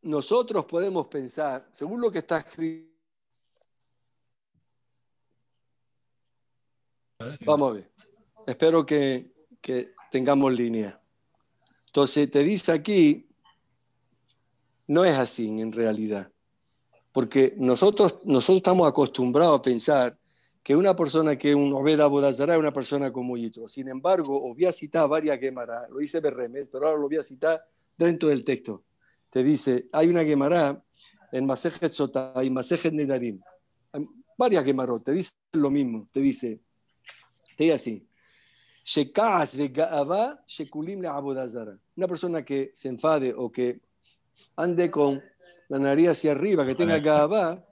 S1: nosotros podemos pensar, según lo que está escrito, Vamos a ver. Espero que, tengamos línea. Entonces, te dice aquí, no es así en realidad, porque nosotros, nosotros estamos acostumbrados a pensar que una persona que un Obeda Bodazara es una persona como Yitro. Sin embargo, voy a citar varias Gemara, lo hice Berremes, pero ahora lo voy a citar dentro del texto. Te dice, hay una Gemara en Masejet Sota y Masejet Nedarim, varias Gemarot, te dice lo mismo, te dice, te dice así, una persona que se enfade o que ande con la nariz hacia arriba, que tenga Gaabá,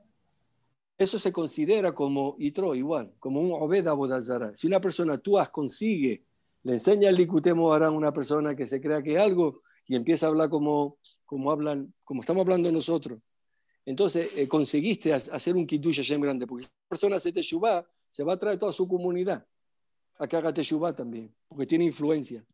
S1: eso se considera como itro, igual, como un obeda bodazara. Si una persona tú consigue, le enseña el likutemo hará una persona que se crea que es algo y empieza a hablar como, como, hablan, como estamos hablando nosotros. Entonces eh, conseguiste hacer un kiddush Hashem grande, porque si persona hace teshuvah, se va a traer toda su comunidad a que haga teshuvah también, porque tiene influencia.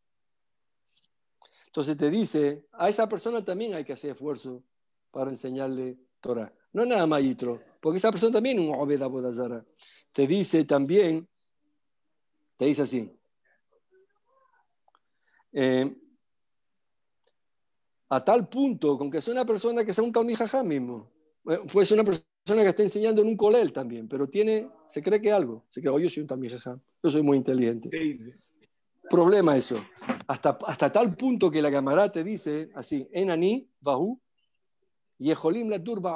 S1: Entonces te dice, a esa persona también hay que hacer esfuerzo para enseñarle Torah. No nada más yitro, porque esa persona también un Obed pues, Abodazara. Te dice también, te dice así. Eh, a tal punto con que es una persona que sea un talmijajá mismo. Eh, puede ser una persona que está enseñando en un colel también, pero tiene, se cree que algo. Se cree, que yo soy un talmijajá, yo soy muy inteligente. Problema eso. Hasta, hasta tal punto que la camarada te dice así, enani, bahu, yeholim la turba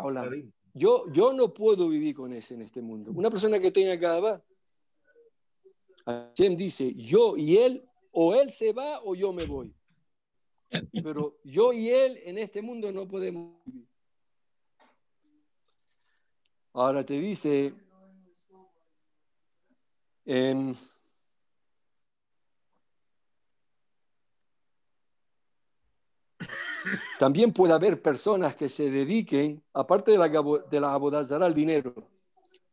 S1: yo, yo no puedo vivir con ese en este mundo. Una persona que tenga va Hashem dice, yo y él, o él se va o yo me voy. Pero yo y él en este mundo no podemos vivir. Ahora te dice, em, También puede haber personas que se dediquen, aparte de la, de la abodazara, al dinero.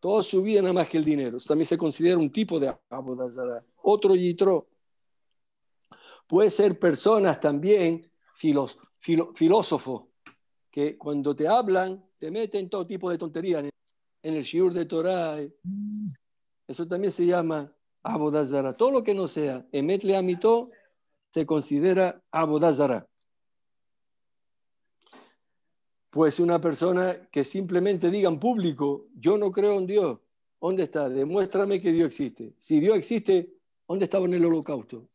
S1: Toda su vida nada más que el dinero. Eso también se considera un tipo de abodazara. Otro yitro. Puede ser personas también, filósofos, que cuando te hablan, te meten todo tipo de tonterías en el shiur de Torah. Eso también se llama abodazara. Todo lo que no sea emetle amito se considera abodazara pues una persona que simplemente diga en público, yo no creo en Dios, ¿dónde está? Demuéstrame que Dios existe. Si Dios existe, ¿dónde estaba en el holocausto?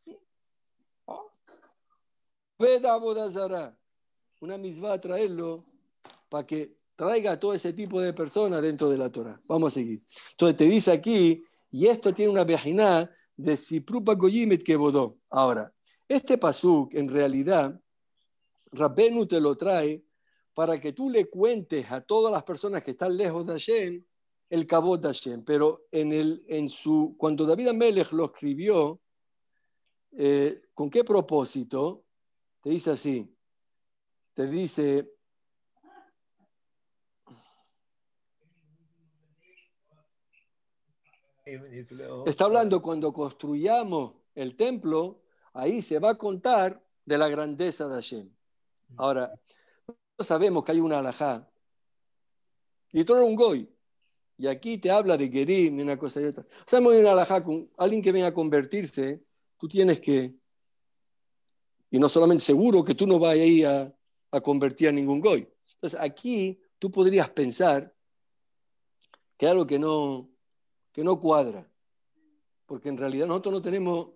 S1: Una misma a traerlo para que traiga a todo ese tipo de personas dentro de la Torah. Vamos a seguir. Entonces te dice aquí, y esto tiene una página de Siprupa Goyimit que Ahora, este pasuk en realidad, Rabenu te lo trae para que tú le cuentes a todas las personas que están lejos de Hashem el cabo de Hashem. Pero en, su, cuando David Amelech lo escribió, eh, ¿con qué propósito? Te dice así, te dice... Está hablando cuando construyamos el templo, ahí se va a contar de la grandeza de Hashem. Ahora, sabemos que hay una alajá. Y todo es un goy. Y aquí te habla de Gerim, una cosa y otra. Sabemos sea, muy alajá, con alguien que venga a convertirse, tú tienes que. Y no solamente seguro que tú no vas ahí a, a convertir a ningún goy. Entonces, aquí tú podrías pensar que algo que no, que no cuadra. Porque en realidad nosotros no tenemos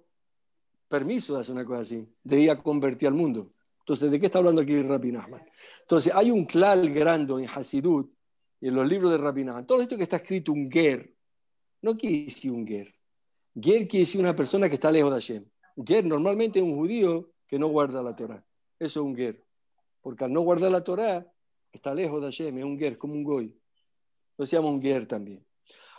S1: permiso de hacer una cosa así, de ir a convertir al mundo. Entonces, ¿de qué está hablando aquí Rabbi Nachman? Entonces, hay un clal grande en Hasidut, en los libros de Rabbi Nachman. Todo esto que está escrito un ger, no quiere decir un ger. Ger quiere decir una persona que está lejos de Hashem. Ger normalmente es un judío que no guarda la Torah. Eso es un ger. Porque al no guardar la Torah, está lejos de Hashem, es un ger, como un goy. Lo se llama un ger también.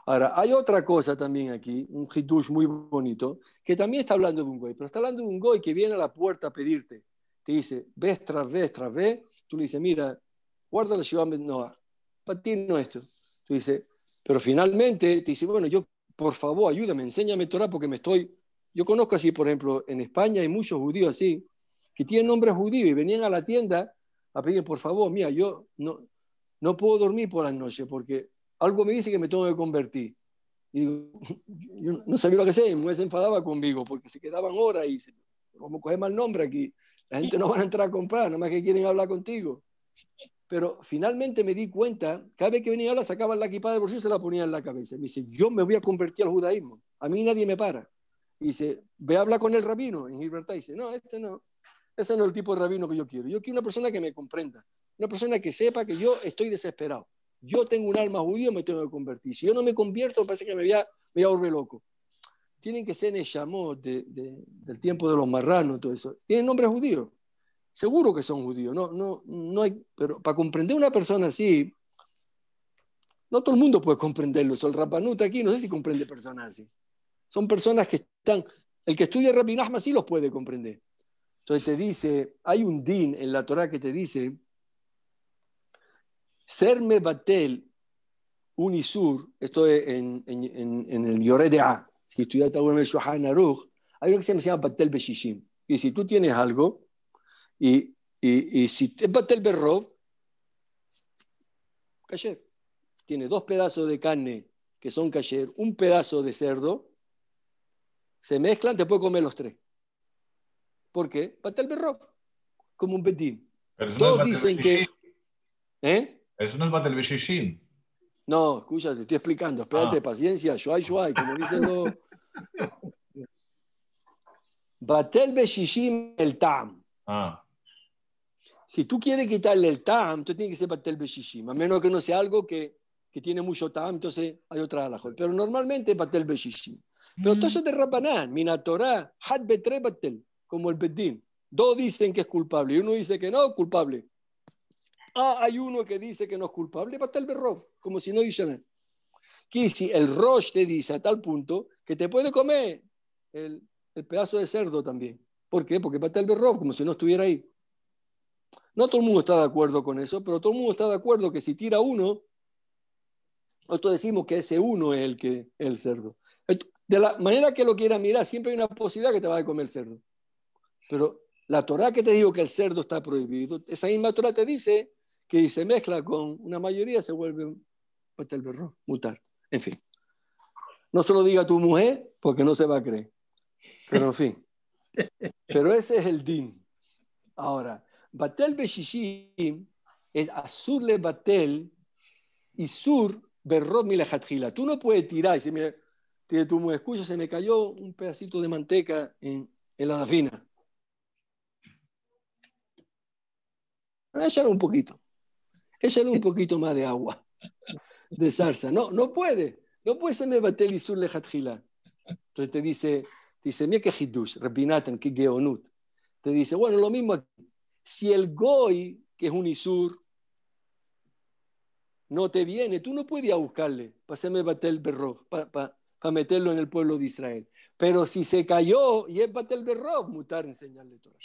S1: Ahora, hay otra cosa también aquí, un hidush muy bonito, que también está hablando de un goy, pero está hablando de un goy que viene a la puerta a pedirte te dice ves, tras vez tras vez, tú le dices, mira, guarda la Shiva Noah, para ti no esto. Tú dices, pero finalmente te dice, bueno, yo, por favor, ayúdame, enséñame Torah porque me estoy. Yo conozco así, por ejemplo, en España hay muchos judíos así, que tienen nombres judíos y venían a la tienda a pedir, por favor, mira, yo no, no puedo dormir por las noches porque algo me dice que me tengo que convertir. Y digo, (laughs) yo no sabía lo que sé, y se enfadaba conmigo porque se quedaban horas y como vamos a coger mal nombre aquí. La gente no va a entrar a comprar, nomás que quieren hablar contigo. Pero finalmente me di cuenta, cada vez que venía a hablar, sacaban la equipada de bolsillo y se la ponía en la cabeza. Me dice, yo me voy a convertir al judaísmo. A mí nadie me para. Y dice, ve a hablar con el rabino en me dice, no, este no. Ese no es el tipo de rabino que yo quiero. Yo quiero una persona que me comprenda. Una persona que sepa que yo estoy desesperado. Yo tengo un alma judía me tengo que convertir. Si yo no me convierto, parece que me voy me voy a volver loco tienen que ser Neshamot de, del tiempo de los marranos, todo eso. Tienen nombre judío. Seguro que son judíos. No, no, no hay, pero para comprender una persona así, no todo el mundo puede comprenderlo. El Rabanuta aquí no sé si comprende personas así. Son personas que están. El que estudia Rabbi sí los puede comprender. Entonces te dice: hay un din en la Torah que te dice: Serme Batel Unisur, esto es en, el Yoré de A, si estudiaste alguna vez Shohan Aruch, hay una que se llama Patel Beshishim. Y si tú tienes algo, y, y, y si es Patel Berro, cayer Tiene dos pedazos de carne que son cayer un pedazo de cerdo, se mezclan, te puedes comer los tres. ¿Por qué? Patel Berrov, como un bedín. Pero Todos no dicen que. ¿Eh? Eso no es Patel Beshishim. No, escúchate, te estoy explicando, espérate, ah. paciencia, shuai, shuai, como dicen los. Batel Beshishim el Tam. Ah. Si tú quieres quitarle el Tam, tú tienes que ser Batel Beshishim, a menos que no sea algo que, que tiene mucho Tam, entonces hay otra Pero normalmente Batel Beshishim. Pero mm. todo eso de Minatorá, Had Betre Batel, como el Bedín. Dos dicen que es culpable y uno dice que no es culpable. Ah, hay uno que dice que no es culpable, Batel berro, como si no dice Que si el Rosh te dice a tal punto que te puede comer el, el pedazo de cerdo también. ¿Por qué? Porque patea el berro, como si no estuviera ahí. No todo el mundo está de acuerdo con eso, pero todo el mundo está de acuerdo que si tira uno, nosotros decimos que ese uno es el, que, el cerdo. De la manera que lo quieras mirar, siempre hay una posibilidad que te va a comer el cerdo. Pero la Torah que te digo que el cerdo está prohibido, esa misma Torah te dice que si se mezcla con una mayoría se vuelve patea el berro, mutar. En fin. No se lo diga a tu mujer porque no se va a creer. Pero en fin. (laughs) Pero ese es el din. Ahora, batel beshishim es azur le batel y sur mi jatjila. Tú no puedes tirar y decir, mira, tu mujer, escucha, se me cayó un pedacito de manteca en, la dafina. Échale un poquito. Échale un poquito más de agua, de salsa. No, no puede. No puede puedes mebatel Isur Lejatjilá. Entonces te dice, te dice, mira qué hidush, Rabinatan, que geonut. Te dice, bueno, lo mismo Si el goy, que es un Isur, no te viene, tú no podías buscarle para hacerme batel berrof, para, para, meterlo en el pueblo de Israel. Pero si se cayó y es batel berro, mutar enseñarle todo.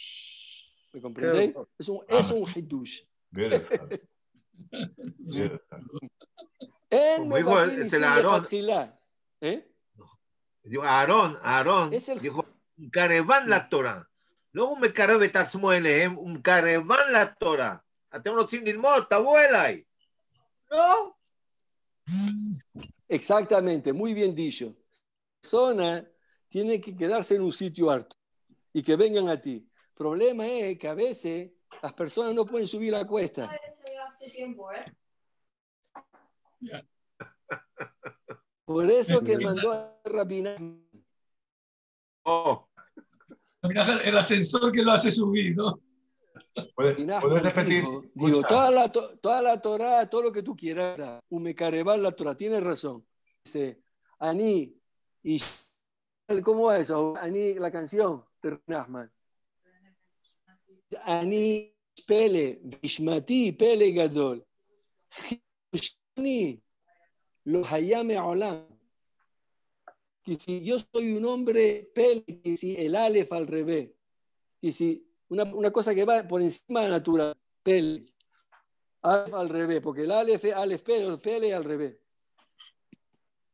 S1: ¿Me comprendéis? Es un, es un hidush. (laughs) En eh, dijo, el este, Aarón. ¿Eh? Dijo Aarón, Aarón. Es el... Dijo, carevan la Torah. No un מקרב את eh, un אליהם, la מקרבן Hasta unos רוצים ללמוד, No. Exactamente, muy bien dicho. Persona tiene que quedarse en un sitio harto y que vengan a ti. Problema es que a veces las personas no pueden subir la cuesta. Por eso que mandó a Rabinar. Oh. El ascensor que lo hace subir, ¿no? ¿Puedes, ¿puedes repetir? Digo, toda, la, toda la Torah, todo lo que tú quieras, Umecarebal la Torah, tienes razón. Dice, Ani, y ¿cómo es eso? Ani, la canción de Nachman. Ani, Pele, Bishmati, Pele Gadol los Hayame Olam. Que si yo soy un hombre pel, si el alef al revés, que si una, cosa que va por encima de la naturaleza, pel, al revés, porque el alef es pele, al revés.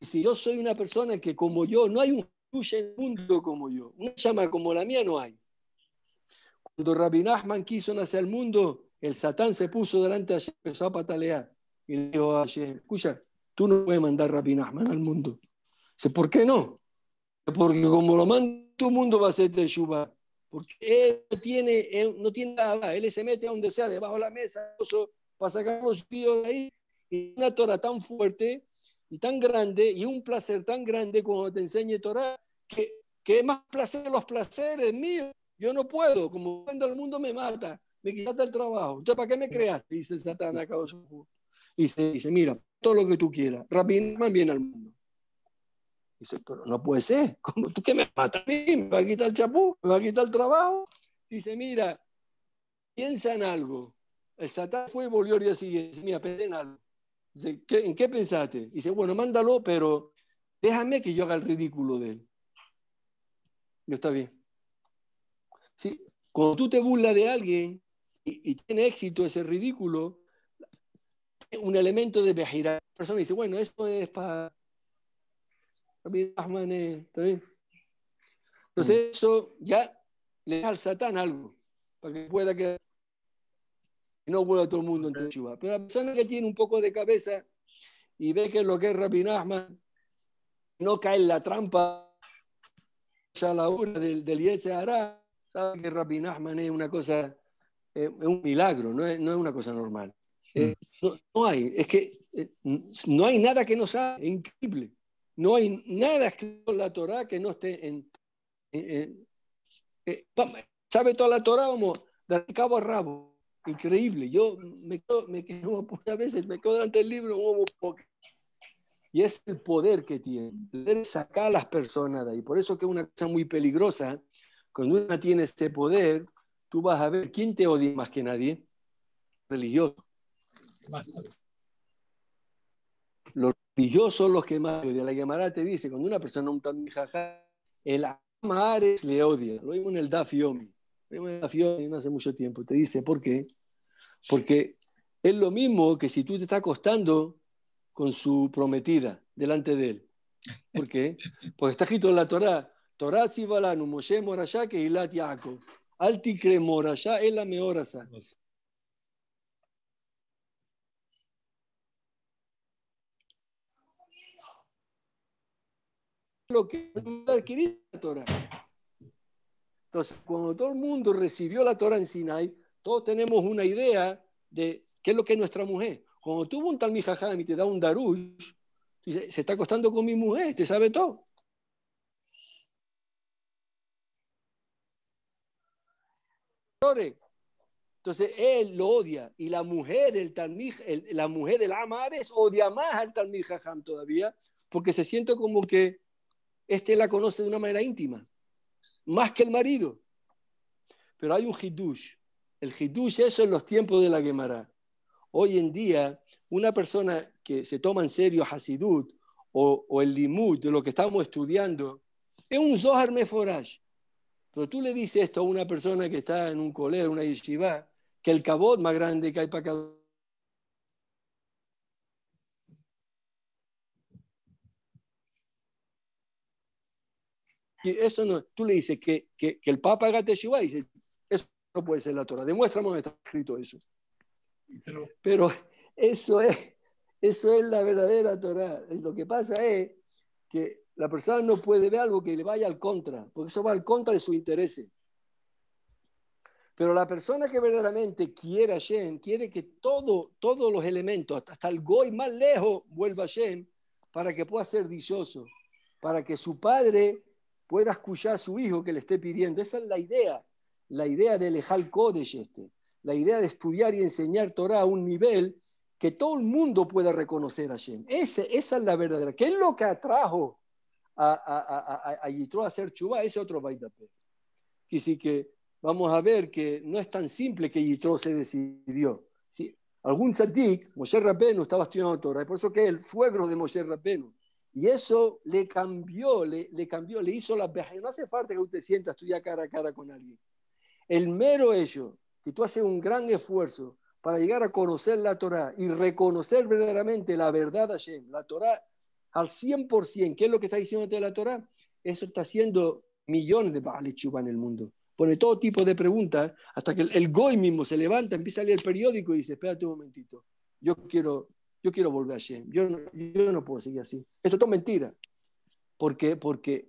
S1: Y si yo soy una persona que como yo, no hay un en el mundo como yo, una llama como la mía no hay. Cuando Rabin Nahman quiso nacer al mundo, el Satán se puso delante de y empezó a patalear y le digo escucha, tú no puedes mandar Rabbi Nachman al mundo. Dice, ¿por qué no? Porque como lo manda tu mundo va a ser Teshuvah. Porque él, tiene, no tiene nada, él se mete a donde sea, debajo de la mesa, para sacar los vidos de ahí. Y una Torah tan fuerte y tan grande y un placer tan grande cuando te enseñe Torah, que, que es más placer los placeres míos. Yo no puedo, como cuando el mundo me mata, me quitas el trabajo. Entonces, ¿para qué me creaste? Dice el Satán su y se dice, mira, todo lo que tú quieras, más bien al mundo. Dice, pero no puede ser, (laughs) ¿Cómo, ¿tú qué me matas a mí? ¿Me va a quitar el chapú? ¿Me va a quitar el trabajo? Dice, mira, piensa en algo. El satán fue y volvió y así, siguiente. Mira, piensa en algo. Dice, ¿qué, ¿en qué pensaste? Dice, bueno, mándalo, pero déjame que yo haga el ridículo de él. Yo está bien. Sí, cuando tú te burlas de alguien y, y tiene éxito ese ridículo, un elemento de Behira. La persona dice, bueno, eso es para ah, Entonces mm. eso ya le da al Satán algo, para que pueda que no pueda todo el mundo en Pero la persona que tiene un poco de cabeza y ve que lo que es Rabbi no cae en la trampa a la hora del, del Hará sabe que Rabbi es una cosa, es un milagro, no es una cosa normal. Eh, mm. no, hay, es que eh, no hay nada que no sea increíble. No hay nada escrito en la Torá que no esté en. Eh, ¿Sabe toda la Torá? Vamos, de cabo a rabo. Increíble. Yo me quedo, me quedo (laughs) a veces, me quedo ante el libro, y es el poder que tiene, poder sacar a las personas de ahí. Por eso que es una cosa muy peligrosa. Cuando una tiene ese poder, tú vas a ver quién te odia más que nadie. Religioso más Los religiosos son los que más de La Gemara te dice, cuando una persona un jaja el amares le odia. Lo vimos en el Dafiomi. Lo vimos en el Dafiomi hace mucho tiempo. Te dice, ¿por qué? Porque es lo mismo que si tú te estás acostando con su prometida delante de él. ¿Por qué? Porque está escrito en la Torá, Torá Tzibalanu, Moshe que Keilat Yaakov, Altikre Morayá, Ela Meorasa. lo que adquirir la Torah. Entonces, cuando todo el mundo recibió la Torah en Sinai, todos tenemos una idea de qué es lo que es nuestra mujer. Cuando tuvo un Talmijajam y te da un Darush, se está acostando con mi mujer, te sabe todo. Entonces él lo odia y la mujer, el, talmij, la mujer del Amares odia más al Talmijajam todavía porque se siente como que este la conoce de una manera íntima, más que el marido. Pero hay un hidush. El hidush, eso en los tiempos de la Gemara. Hoy en día, una persona que se toma en serio Hasidut o, el Limud de lo que estamos estudiando, es un Zohar Meforash. Pero tú le dices esto a una persona que está en un colegio, una yeshiva, que el cabot más grande que hay para cada eso no, tú le dices que, que, el Papa haga Teshuvah y dice, eso no puede ser la Torah, demuéstrame está escrito eso. Pero, eso es, eso es la verdadera Torah. Lo que pasa es que la persona no puede ver algo que le vaya al contra, porque eso va al contra de sus intereses. Pero la persona que verdaderamente quiere a Shem, quiere que todo, todos los elementos, hasta, hasta el goy más lejos, vuelva a Shem para que pueda ser dichoso, para que su padre pueda escuchar a su hijo que le esté pidiendo. Esa es la idea, la idea de Ejal Kodesh este, la idea de estudiar y enseñar Torah a un nivel que todo el mundo pueda reconocer a Ese, esa es la verdadera. ¿Qué es lo que atrajo a, a, a, Yitro a hacer Chubá? Ese otro que sí que vamos a ver que no es tan simple que Yitro se decidió. ¿Sí? Algún sadik, Moshe Rabbeinu, estaba estudiando Torah, por eso que el suegro de Moshe Rabbeinu. Y eso le cambió, le, cambió, le hizo la viaje. No hace falta que usted sienta estudiar cara a cara con alguien. El mero hecho que tú haces un gran esfuerzo para llegar a conocer la Torah y reconocer verdaderamente la verdad de la Torah al 100%, ¿qué es lo que está diciendo de la Torah? Eso está haciendo millones de Baal Chuba en el mundo. Pone todo tipo de preguntas hasta que el, el Goy mismo se levanta, empieza a leer el periódico y dice, espérate un momentito, yo quiero yo quiero volver a Shem, yo no, yo no puedo seguir así. Eso es mentira. ¿Por qué? Porque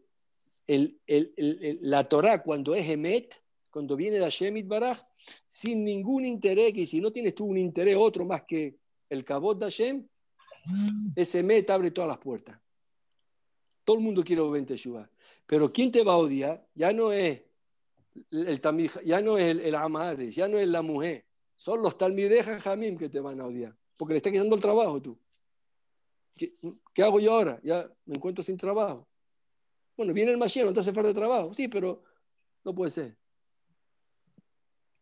S1: el, el, el, la Torah cuando es Emet, cuando viene de Hashem Baraj, sin ningún interés, y si no tienes tú un interés otro más que el Kabot de Hashem, ese Emet abre todas las puertas. Todo el mundo quiere volver a Shuvah. Pero ¿quién te va a odiar? Ya no es el tamij, ya no es el, ya no es la mujer. Son los talmidejas jamim que te van a odiar porque le está quitando el trabajo tú. ¿Qué, hago yo ahora? Ya me encuentro sin trabajo. Bueno, viene el machino, entonces te hace falta trabajo. Sí, pero no puede ser.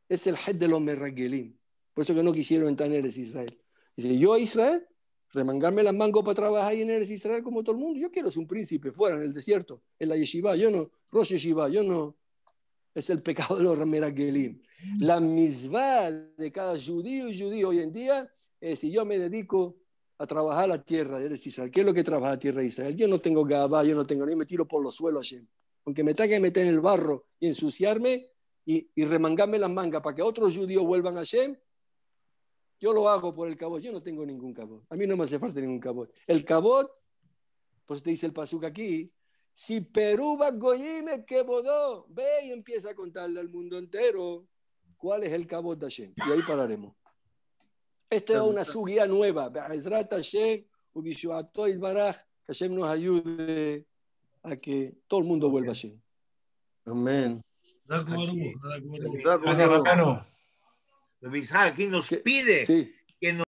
S1: Es el head de los meraguelim. Por eso que no quisieron entrar en Eres Israel. Dice, yo a Israel, remangarme las mangos para trabajar en Eres Israel como todo el mundo. Yo quiero ser un príncipe fuera, en el desierto, en la yeshiva. Yo no, Rosh Yeshiva, yo no. Es el pecado de los meraguelim. La misma de cada judío y judío hoy en día es eh, decir, yo me dedico a trabajar la tierra de Israel. ¿Qué es lo que trabaja la tierra de Israel? Yo no tengo gaba, yo no tengo, ni me tiro por los suelos, Hashem. Aunque me tenga que meter en el barro y ensuciarme y, remangarme las mangas para que otros judíos vuelvan a Hashem, yo lo hago por el cabot. Yo no tengo ningún cabot. A mí no me hace falta ningún cabot. El cabot, pues te dice el pasuca aquí, si Perú va goyime que bodó, ve y empieza a contarle al mundo entero cuál es el cabot de Hashem. Y ahí pararemos. Esta es una sugia nueva. Hashem, Baraj, que Hashem nos ayude a que todo el mundo vuelva a Hashem. Amén. Rabbi aquí nos pide que nos